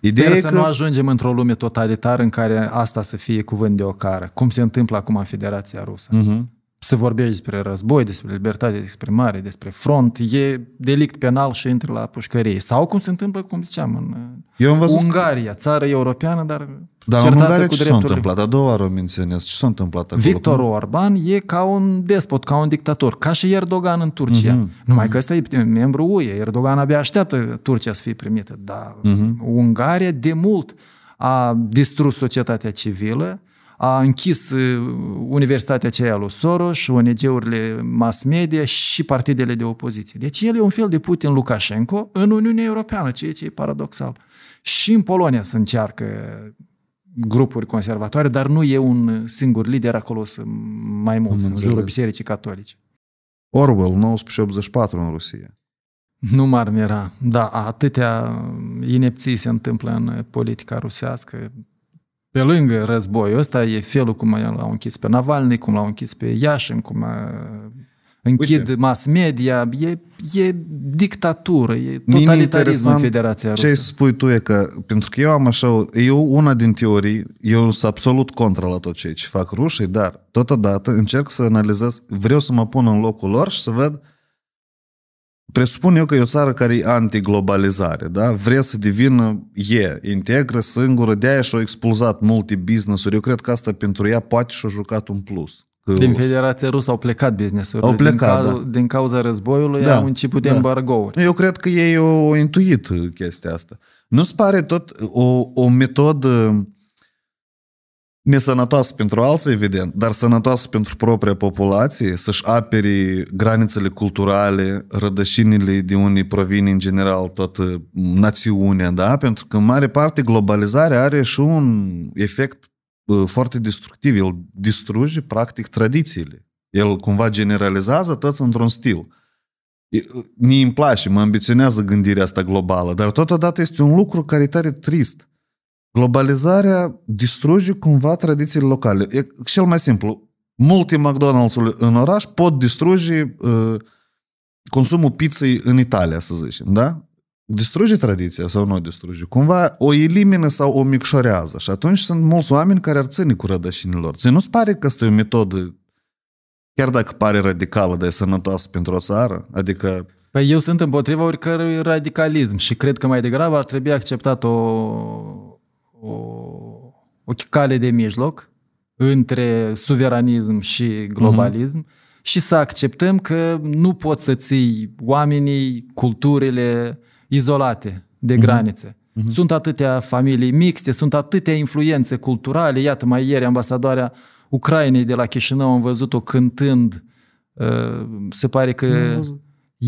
Ideea Sper e să că... nu ajungem într-o lume totalitară în care asta să fie cuvânt de ocară, cum se întâmplă acum în Federația Rusă. Uh-huh. Mhm. Să vorbești despre război, despre libertate de exprimare, despre front, e delict penal și intri la pușcărie. Sau cum se întâmplă, cum ziceam, în Eu văzut... Ungaria, țară europeană, dar dar în Ungaria ce s-a întâmplat? A doua oară menționez. Ce s-a întâmplat acolo? Victor Orban e ca un despot, ca un dictator, ca și Erdogan în Turcia. Uh-huh. Numai că ăsta e membru UE. Erdogan abia așteaptă Turcia să fie primită. Dar uh-huh. Ungaria de mult a distrus societatea civilă, a închis uh, universitatea aceea lui Soros, ONG-urile mass media și partidele de opoziție. Deci el e un fel de Putin Lukashenko în Uniunea Europeană, ceea ce e paradoxal. Și în Polonia se încearcă grupuri conservatoare, dar nu e un singur lider acolo, sunt mai mulți în jurul bisericii catolice. Orwell, 1984 în Rusia. Nu m-ar mira. Da, atâtea inepții se întâmplă în politica rusească. Pe lângă războiul ăsta e felul cum l-au închis pe Navalny, cum l-au închis pe Iașin, cum a uh, închid Uite. mass media, e, e dictatură, e totalitarism în Federația Rusă. Ce spui tu e că, pentru că eu am așa, eu una din teorii, eu sunt absolut contra la tot ce fac rușii, dar totodată încerc să analizez, vreau să mă pun în locul lor și să văd Presupun eu că e o țară care e antiglobalizare, da? Vrea să devină e, integră, singură, de-aia și au expulzat multe business-uri. Eu cred că asta pentru ea poate și-a jucat un plus. Din Federația Rusă au plecat businessurile. Au plecat, din, cau- da. din cauza războiului da, au început da. embargouri. Eu cred că ei au intuit uh, chestia asta. Nu-ți pare tot uh, o, o metodă uh, nesănătoasă pentru alții, evident, dar sănătoasă pentru propria populație, să-și apere granițele culturale, rădășinile de unii provine în general toată națiunea, da? Pentru că, în mare parte, globalizarea are și un efect foarte destructiv. El distruge, practic, tradițiile. El cumva generalizează tot într-un stil. Ne îmi place, mă ambiționează gândirea asta globală, dar totodată este un lucru care e tare trist. Globalizarea distruge cumva tradițiile locale. E cel mai simplu. Multe McDonald's-uri în oraș pot distruge uh, consumul pizzei în Italia, să zicem, da? distruge tradiția sau nu o distruge, cumva o elimină sau o micșorează. Și atunci sunt mulți oameni care ar ține cu rădășinilor. Ți nu-ți pare că este o metodă, chiar dacă pare radicală, dar e sănătoasă pentru o țară? Adică... Păi eu sunt împotriva oricărui radicalism și cred că mai degrabă ar trebui acceptat o, o, o cale de mijloc între suveranism și globalism uh-huh. și să acceptăm că nu poți să ții oamenii, culturile, izolate de mhm. granițe. Uh-huh. Sunt atâtea familii mixte, sunt atâtea influențe culturale. Iată, mai ieri ambasadoarea Ucrainei de la Chișinău am văzut-o cântând, uh, se pare că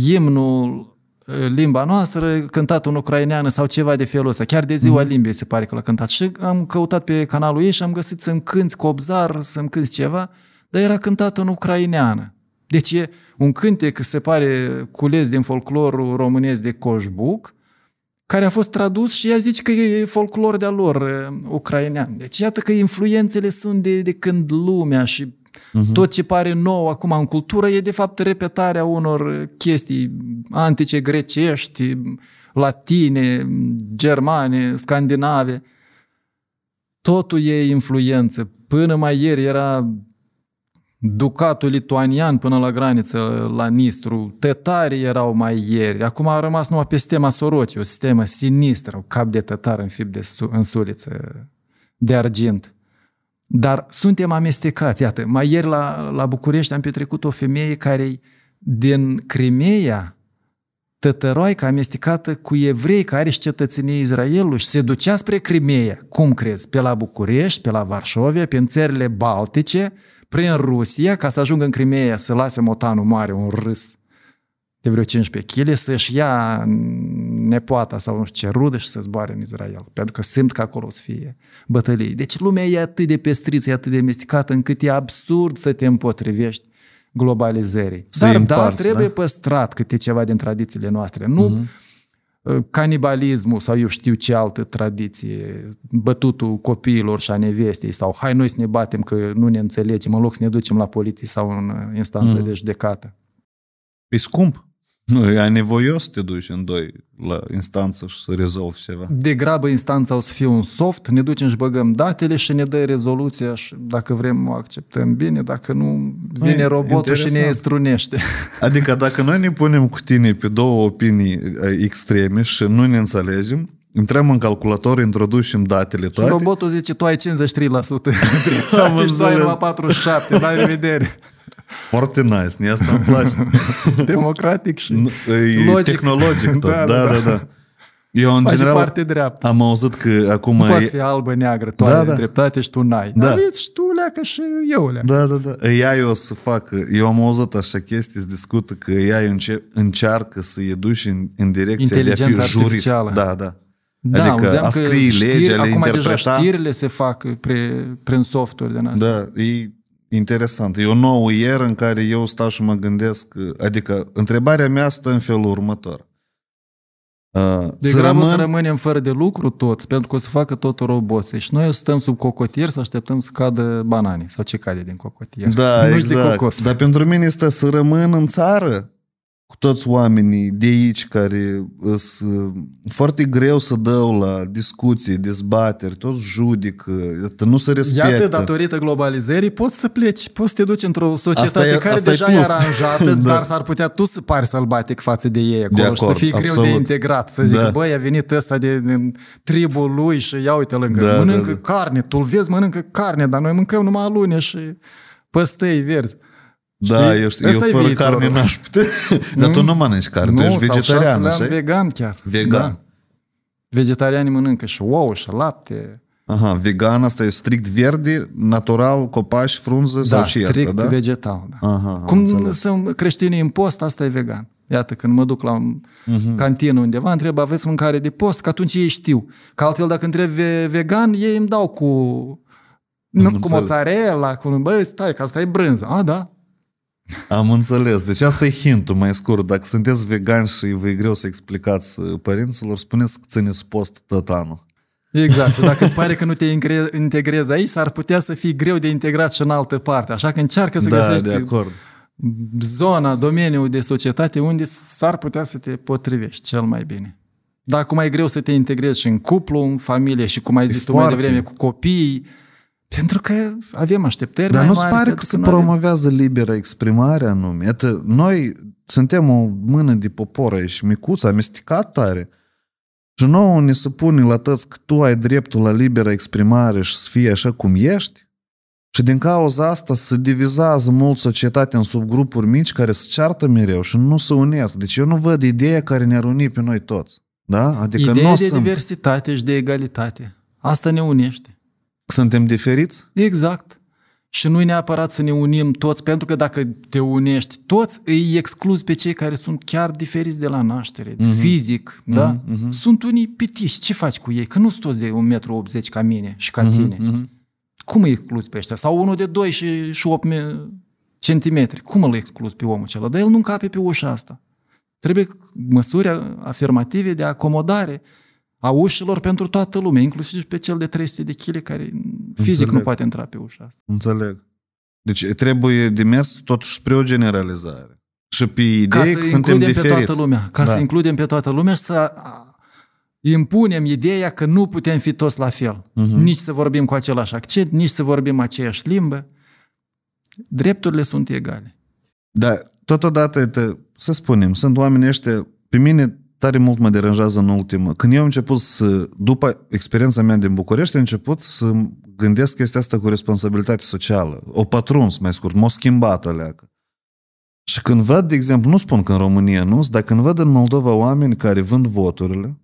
imnul uh, limba noastră, cântat în ucraineană sau ceva de felul ăsta. Chiar de ziua mm-hmm. limbii se pare că l-a cântat. Și am căutat pe canalul ei și am găsit să-mi cânti cobzar, să-mi cânti ceva, dar era cântat în ucraineană. Deci e un cântec, se pare, cules din folclorul românesc de Coșbuc, care a fost tradus și ea zice că e folclor de-a lor, uh, ucrainean. Deci iată că influențele sunt de, de când lumea și uh-huh. tot ce pare nou acum în cultură e de fapt repetarea unor chestii antice, grecești, latine, germane, scandinave. Totul e influență. Până mai ieri era ducatul lituanian până la graniță, la Nistru, tătarii erau mai ieri, acum a rămas numai pe sistema Sorocii, o sistemă sinistră, un cap de tătar în fib de su- în suliță, de argint. Dar suntem amestecați, iată, mai ieri la, la București am petrecut o femeie care din Crimea, tătăroaică amestecată cu evrei care și cetățenie Israelului și se ducea spre Crimea, cum crezi, pe la București, pe la Varșovia, pe în țările Baltice, prin Rusia ca să ajungă în Crimea să lase motanul mare un râs de vreo 15 kg, să-și ia nepoata sau nu știu ce rudă și să zboare în Israel, pentru că simt că acolo o să fie bătălie. Deci lumea e atât de pestriță, e atât de mesticată, încât e absurd să te împotrivești globalizării. Dar, împarți, da, trebuie da? păstrat câte ceva din tradițiile noastre. Nu uh-huh. Ă, canibalismul sau eu știu ce altă tradiție, bătutul copiilor și a nevestei sau hai noi să ne batem că nu ne înțelegem în loc să ne ducem la poliție sau în instanță mm. de judecată. E scump. Nu, e nevoios să te duci în doi la instanță și să rezolvi ceva. De grabă instanța o să fie un soft, ne ducem și băgăm datele și ne dă rezoluția și dacă vrem o acceptăm bine, dacă nu vine Ai, robotul interesant. și ne strunește. Adică dacă noi ne punem cu tine pe două opinii extreme și nu ne înțelegem, Intrăm în calculator, introducem datele toate. Și robotul zice, tu ai 53%, tu ai la 47%, la revedere. Foarte nice, ne asta îmi place. [LAUGHS] Democratic și logic. Tehnologic tot, da, da, da. da. da. Eu, în Faci general, parte dreaptă. am auzit că acum... Nu e... poți fi albă, neagră, tu da, ai da. dreptate și tu n-ai. Da. Aveți și tu leacă și eu leacă. Da, da, da. Ea eu o să fac, Eu am auzit așa chestii, se discută că ea înce- încearcă să i duci în, în direcția de a fi artificială. jurist. Da, da. Da, adică a scrie legea, le interpreta. Acum deja știrile se fac pre, prin softuri din asta. Da, e Interesant. E o nouă ieră în care eu stau și mă gândesc, adică întrebarea mea stă în felul următor. Uh, de să rămân... să rămânem fără de lucru toți, pentru că o să facă totul roboții. Și noi o stăm sub cocotier să așteptăm să cadă banane sau ce cade din cocotier. Da, nu exact. Cocos. Dar pentru mine este să rămân în țară cu toți oamenii de aici care uh, sunt uh, foarte greu să dau la discuții, dezbateri, tot judică, nu se respectă. Iată, datorită globalizării, poți să pleci, poți să te duci într-o societate e, care deja e, e aranjată, [LAUGHS] da. dar s-ar putea tu să pari sălbatic față de ei acolo de acord, și să fii greu absolut. de integrat, să zic, da. băi, a venit ăsta de, din tribul lui și ia uite lângă, da, mănâncă da, da. carne, tu-l vezi, mănâncă carne, dar noi mâncăm numai alune și păstăi verzi. Da, Știi? eu, știu, eu fără viitorul. carne n-aș putea. [LAUGHS] Dar tu nu mănânci carne, nu, tu ești vegetarian, așa? vegan chiar. Vegan. Da. Vegetarianii mănâncă și ouă și lapte. Aha, vegan asta e strict verde, natural, copaci, frunză da, sau Da, strict da? vegetal, da. Aha, Cum înțeles. sunt creștinii în post, asta e vegan. Iată, când mă duc la uh-huh. cantină undeva, întreb, aveți mâncare de post? Că atunci ei știu. Că altfel, dacă întreb vegan, ei îmi dau cu... Nu, cu mozzarella, cu... Bă, stai, că asta e brânză. A, da, am înțeles. Deci asta e hintul mai scurt. Dacă sunteți vegan și vă e greu să explicați uh, părinților, spuneți că țineți post tot anul. Exact. [LAUGHS] Dacă îți pare că nu te integrezi aici, ar putea să fie greu de integrat și în altă parte. Așa că încearcă să da, găsești de acord. zona, domeniul de societate unde s-ar putea să te potrivești cel mai bine. Dar cum e greu să te integrezi și în cuplu, în familie și, cum ai zis e tu foarte... mai devreme, cu copiii. Pentru că avem așteptări Dar mai nu mari. pare că se promovează avem... libera exprimare anume? Iată, noi suntem o mână de popor și micuță, amestecat tare. Și nouă ne se pune la tăți că tu ai dreptul la liberă exprimare și să fie așa cum ești? Și din cauza asta se divizează mult societatea în subgrupuri mici care se ceartă mereu și nu se unesc. Deci eu nu văd ideea care ne-ar uni pe noi toți. Da? Adică Ideea de sunt... diversitate și de egalitate. Asta ne unește. Suntem diferiți? Exact. Și nu-i neapărat să ne unim toți, pentru că dacă te unești toți, îi excluzi pe cei care sunt chiar diferiți de la naștere, uh-huh. fizic, uh-huh. da? Uh-huh. Sunt unii pitiși, ce faci cu ei? Că nu sunt toți de 1,80 m ca mine și ca uh-huh. tine. Uh-huh. Cum îi excluzi pe ăștia? Sau unul de 2 și, 8 centimetri. Cum îl excluzi pe omul acela? Dar el nu încape pe ușa asta. Trebuie măsuri afirmative de acomodare a ușilor pentru toată lumea, inclusiv pe cel de 300 de kg care Înțeleg. fizic nu poate intra pe ușa asta. Înțeleg. Deci trebuie de mers totuși spre o generalizare. Și pe idei să că suntem pe diferiți. Pe toată lumea, ca da. să includem pe toată lumea și să impunem ideea că nu putem fi toți la fel. Uh-huh. Nici să vorbim cu același accent, nici să vorbim aceeași limbă. Drepturile sunt egale. Da, totodată, să spunem, sunt oameni ăștia, pe mine tare mult mă deranjează în ultimă. Când eu am început să, după experiența mea din București, am început să gândesc chestia asta cu responsabilitate socială. O patruns, mai scurt, m-a schimbat alea. Și când văd, de exemplu, nu spun că în România nu dar când văd în Moldova oameni care vând voturile,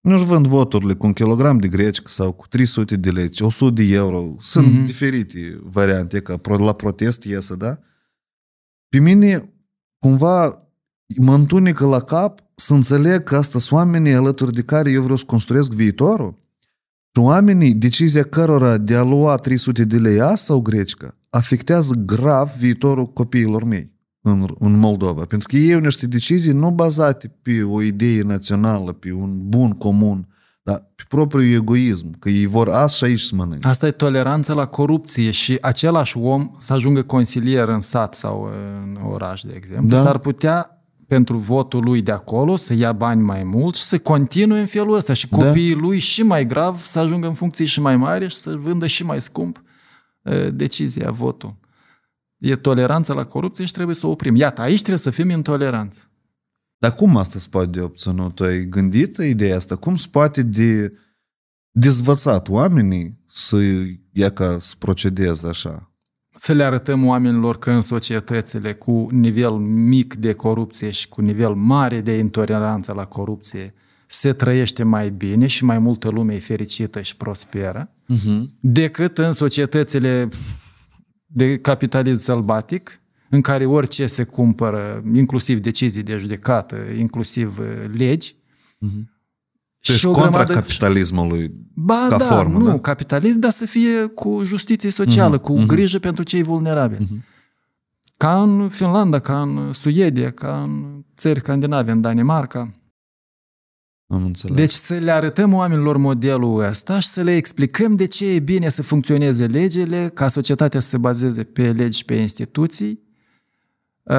nu își vând voturile cu un kilogram de greci sau cu 300 de lei, 100 de euro. Sunt mm-hmm. diferite variante, că la protest iese, da? Pe mine, cumva, mă întunecă la cap să înțeleg că asta sunt oamenii alături de care eu vreau să construiesc viitorul? Și oamenii, decizia cărora de a lua 300 de lei a sau grecică, afectează grav viitorul copiilor mei în, în Moldova. Pentru că ei au niște decizii nu bazate pe o idee națională, pe un bun comun, dar pe propriul egoism, că ei vor azi și aici să mănânce. Asta e toleranța la corupție și același om să ajungă consilier în sat sau în oraș, de exemplu. Da. S-ar putea pentru votul lui de acolo, să ia bani mai mult și să continue în felul ăsta și da. copiii da. lui și mai grav să ajungă în funcții și mai mari și să vândă și mai scump uh, decizia, votul. E toleranța la corupție și trebuie să o oprim. Iată, aici trebuie să fim intoleranți. Dar cum asta se poate de obținut? Tu ai gândit ideea asta? Cum se poate de dezvățat oamenii să ia ca să procedeze așa? să le arătăm oamenilor că în societățile cu nivel mic de corupție și cu nivel mare de intoleranță la corupție se trăiește mai bine și mai multă lume e fericită și prosperă uh-huh. decât în societățile de capitalism sălbatic în care orice se cumpără, inclusiv decizii de judecată, inclusiv uh, legi, uh-huh deci și contra de... capitalismului ba, ca da, formă, nu, da? capitalism, dar să fie cu justiție socială, uh-huh, cu uh-huh. grijă pentru cei vulnerabili. Uh-huh. Ca în Finlanda, ca în Suedia, ca în țări scandinave, în Danemarca. Am înțeles. Deci să le arătăm oamenilor modelul ăsta și să le explicăm de ce e bine să funcționeze legile, ca societatea să se bazeze pe legi și pe instituții, ă,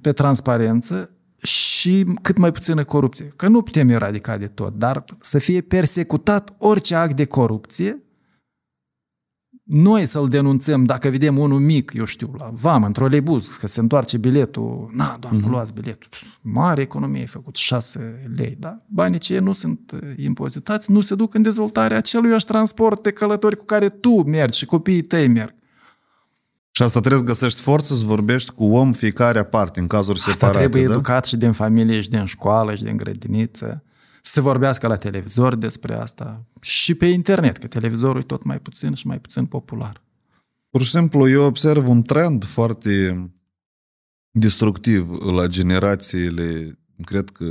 pe transparență și cât mai puțină corupție. Că nu putem eradica de tot, dar să fie persecutat orice act de corupție, noi să-l denunțăm dacă vedem unul mic, eu știu, la vamă, într-o lebuz, că se întoarce biletul, na, doamne, mm-hmm. luați biletul. Mare economie ai făcut, 6 lei, da? Banii ce nu sunt uh, impozitați nu se duc în dezvoltarea acelui transport de călători cu care tu mergi și copiii tăi merg. Și asta trebuie să găsești forță să vorbești cu om fiecare parte, în cazuri asta separate. Asta trebuie da? educat și din familie, și din școală, și din grădiniță. Să se vorbească la televizor despre asta. Și pe internet, că televizorul e tot mai puțin și mai puțin popular. Pur și simplu, eu observ un trend foarte destructiv la generațiile, cred că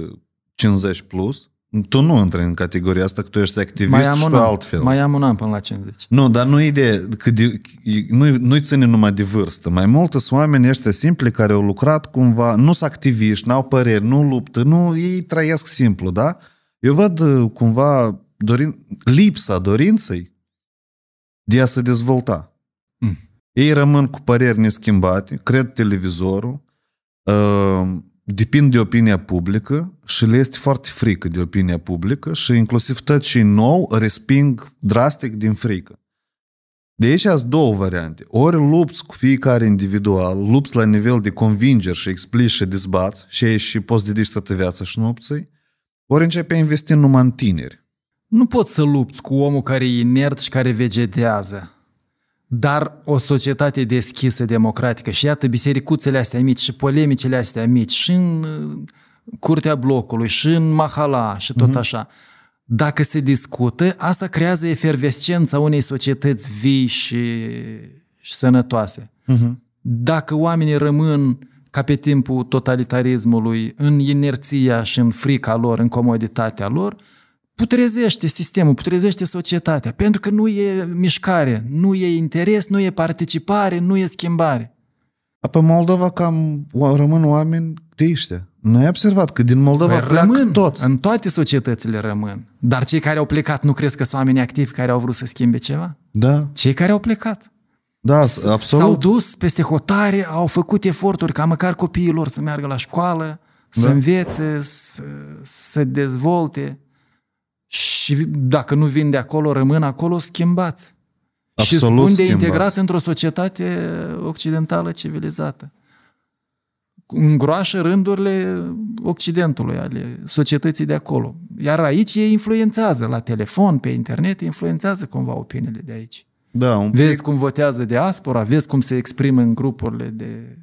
50 plus, tu nu intri în categoria asta, că tu ești activist mai am și tu altfel. Mai am un an până la 50. Nu, dar nu ideea, că de, nu, nu-i ține numai de vârstă. Mai mult sunt oameni ăștia simpli care au lucrat cumva, nu sunt activiști, n-au păreri, nu luptă, nu, ei trăiesc simplu, da? Eu văd uh, cumva dorin, lipsa dorinței de a se dezvolta. Mm. Ei rămân cu păreri neschimbate, cred televizorul, uh, depind de opinia publică și le este foarte frică de opinia publică și inclusiv tot ce nou resping drastic din frică. De aici sunt două variante. Ori lupți cu fiecare individual, lupți la nivel de convingeri și explici și dezbați și ai și poți dedici toată viața obții, ori începe a investi numai în tineri. Nu poți să lupți cu omul care e inert și care vegetează dar o societate deschisă, democratică. Și iată bisericuțele astea mici și polemicele astea mici și în uh, curtea blocului și în Mahala și tot mm-hmm. așa. Dacă se discută, asta creează efervescența unei societăți vii și, și sănătoase. Mm-hmm. Dacă oamenii rămân ca pe timpul totalitarismului, în inerția și în frica lor, în comoditatea lor, uh, putrezește sistemul, putrezește societatea, pentru că nu e mișcare, nu e interes, nu e participare, nu e schimbare. Pe Moldova cam rămân oameni de ăștia. Nu ai observat că din Moldova păi pleacă rămân, toți. În toate societățile rămân. Dar cei care au plecat nu crezi că sunt oameni activi care au vrut să schimbe ceva? Da. Cei care au plecat. Da, S- absolut. S-au dus peste hotare, au făcut eforturi ca măcar copiilor să meargă la școală, să da. învețe, să, să dezvolte și dacă nu vin de acolo, rămân acolo schimbați. Absolut și spun de integrați într-o societate occidentală civilizată. Îngroașă rândurile Occidentului, ale societății de acolo. Iar aici ei influențează, la telefon, pe internet, influențează cumva opiniile de aici. Da, un pic. cum votează diaspora, vezi cum se exprimă în grupurile de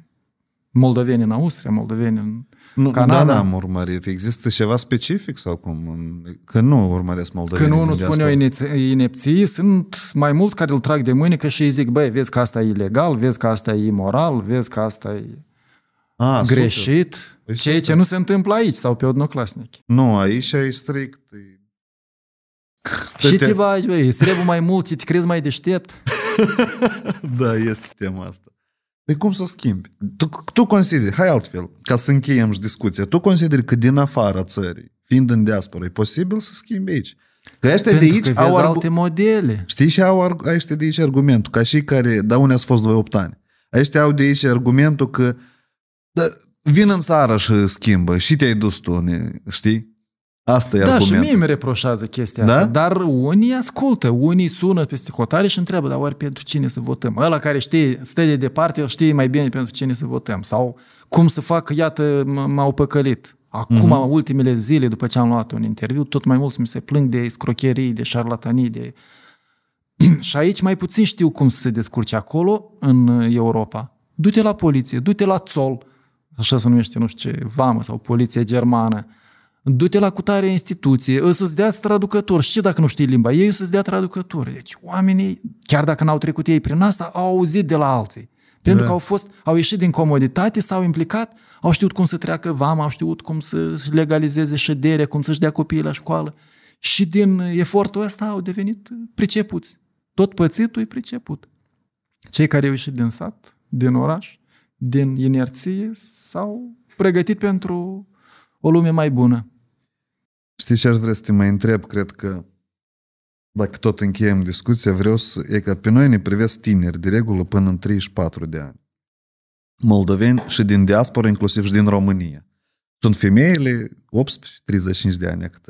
moldoveni în Austria, moldoveni în nu, Canada da, da. am urmărit. Există ceva specific sau cum? Că nu urmăresc Moldova. Când nu, spune o inepție. Sunt mai mulți care îl trag de mânecă și îi zic, băi, vezi că asta e ilegal, vezi că asta e imoral, vezi că asta e A, greșit. Super. Păi ceea super. ce nu se întâmplă aici sau pe odnoclasnic. Nu, aici e strict. E... [LAUGHS] Și te, te bagi, băi, trebuie mai mult și te crezi mai deștept. [LAUGHS] da, este tema asta. Păi cum să schimbi? Tu, tu consideri, hai altfel, ca să încheiem și discuția, tu consideri că din afara țării, fiind în diaspora, e posibil să schimbi aici? Că ăștia de aici că au alte modele. Știi și au ăștia de aici argumentul, ca și care, da, unde ați fost voi 8 ani. Ăștia au de aici argumentul că da, vin în țară și schimbă și te-ai dus tu, știi? Asta e da, argumentul. și mie mi reproșează chestia da? asta. Dar unii ascultă, unii sună peste hotare și întreabă, dar oare pentru cine să votăm? Ăla care știe, stă de departe, el știe mai bine pentru cine să votăm. Sau cum să fac, iată, m-au păcălit. Acum, uh-huh. ultimele zile, după ce am luat un interviu, tot mai mulți mi se plâng de scrocherii, de șarlatanii, de... [CLEARS THROAT] și aici mai puțin știu cum să se descurce acolo, în Europa. Du-te la poliție, du-te la țol, așa se numește, nu știu ce, vamă sau poliție germană du-te la cutare instituție, o să-ți dea traducător, și dacă nu știi limba, ei o să-ți dea traducător. Deci oamenii, chiar dacă n-au trecut ei prin asta, au auzit de la alții. Pentru da. că au fost, au ieșit din comoditate, s-au implicat, au știut cum să treacă vama, au știut cum să legalizeze ședere, cum să-și dea copiii la școală. Și din efortul ăsta au devenit pricepuți. Tot pățitul e priceput. Cei care au ieșit din sat, din oraș, din inerție, s-au pregătit pentru o lume mai bună. Știi ce aș vrea să te mai întreb? Cred că dacă tot încheiem discuția, vreau să... E că pe noi ne privesc tineri, de regulă, până în 34 de ani. Moldoveni și din diaspora, inclusiv și din România. Sunt femeile 18-35 de ani, cât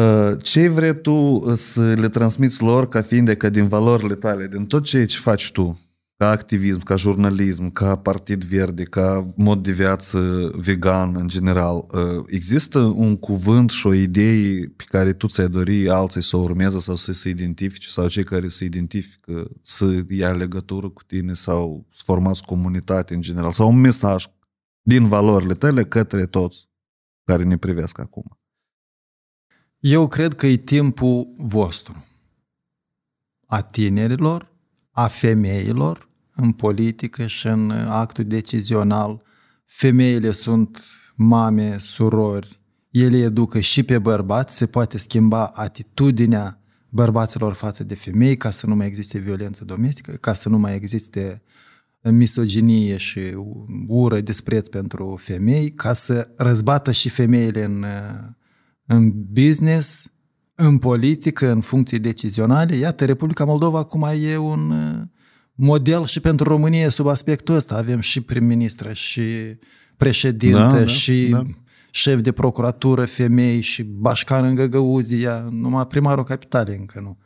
uh, ce vrei tu să le transmiți lor ca fiind că din valorile tale, din tot ce faci tu, ca activism, ca jurnalism, ca partid verde, ca mod de viață vegan în general, uh, există un cuvânt și o idee pe care tu ți-ai dori alții să o urmeze sau să se identifice sau cei care se identifică să ia legătură cu tine sau să formați comunitate în general sau un mesaj din valorile tale către toți care ne privesc acum? Eu cred că e timpul vostru, a tinerilor, a femeilor, în politică și în actul decizional. Femeile sunt mame, surori, ele educă și pe bărbați, se poate schimba atitudinea bărbaților față de femei ca să nu mai existe violență domestică, ca să nu mai existe misoginie și ură, dispreț pentru femei, ca să răzbată și femeile în, în business, în politică, în funcții decizionale. Iată, Republica Moldova acum e un model și pentru România sub aspectul ăsta. Avem și prim-ministră și președinte da, da, și da. șef de procuratură, femei și bașcan în Găgăuzia, numai primarul capitalei încă nu.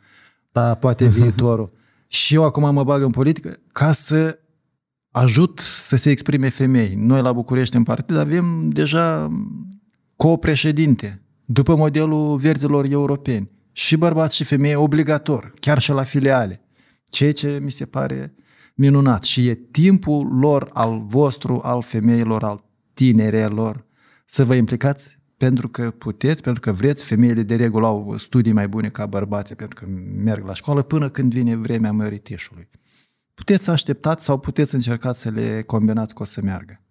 Dar poate [LAUGHS] viitorul. și eu acum mă bag în politică ca să ajut să se exprime femei. Noi la București în partid avem deja co-președinte după modelul verzilor europeni. Și bărbați și femei obligator, chiar și la filiale. Ceea ce mi se pare minunat. Și e timpul lor, al vostru, al femeilor, al tinerelor, să vă implicați pentru că puteți, pentru că vreți, femeile de regulă au studii mai bune ca bărbații pentru că merg la școală până când vine vremea măritișului. Puteți să așteptați sau puteți încercați să le combinați cu o să meargă.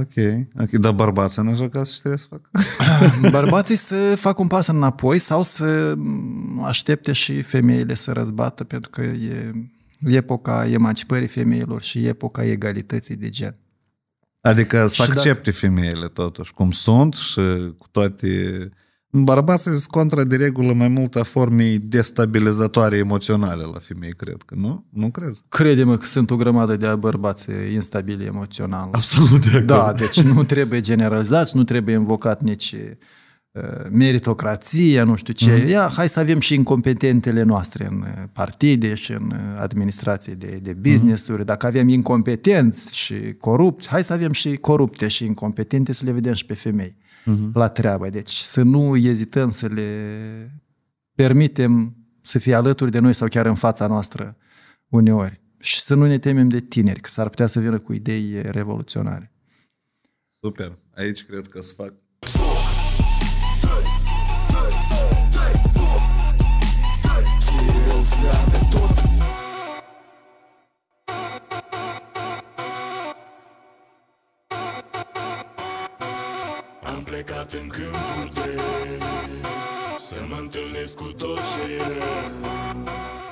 Ok, ok. Dar bărbații nu așa caz ce trebuie să facă? [LAUGHS] Bărbații să facă un pas înapoi sau să aștepte și femeile să răzbată pentru că e epoca emancipării femeilor și epoca egalității de gen. Adică să și accepte dacă... femeile totuși, cum sunt și cu toate Bărbații sunt contra de regulă mai multe forme formei destabilizatoare emoționale la femei, cred că, nu? Nu crezi? Credem că sunt o grămadă de bărbați instabili emoțional. Absolut de acord. Da, deci nu trebuie generalizați, nu trebuie invocat nici uh, meritocrația, nu știu ce. Mm-hmm. Ia, hai să avem și incompetentele noastre în uh, partide și în uh, administrație de, de mhm. business-uri. Mm-hmm. Dacă avem incompetenți și corupți, hai să avem și corupte și incompetente să le vedem și pe femei uh-huh. la treabă. Deci să nu ezităm să le permitem să fie alături de noi sau chiar în fața noastră uneori. Și să nu ne temem de tineri, că s-ar putea să vină cu idei revoluționare. Super. Aici cred că se fac Yeah. plecat în câmpul de Să mă întâlnesc cu tot ce e rău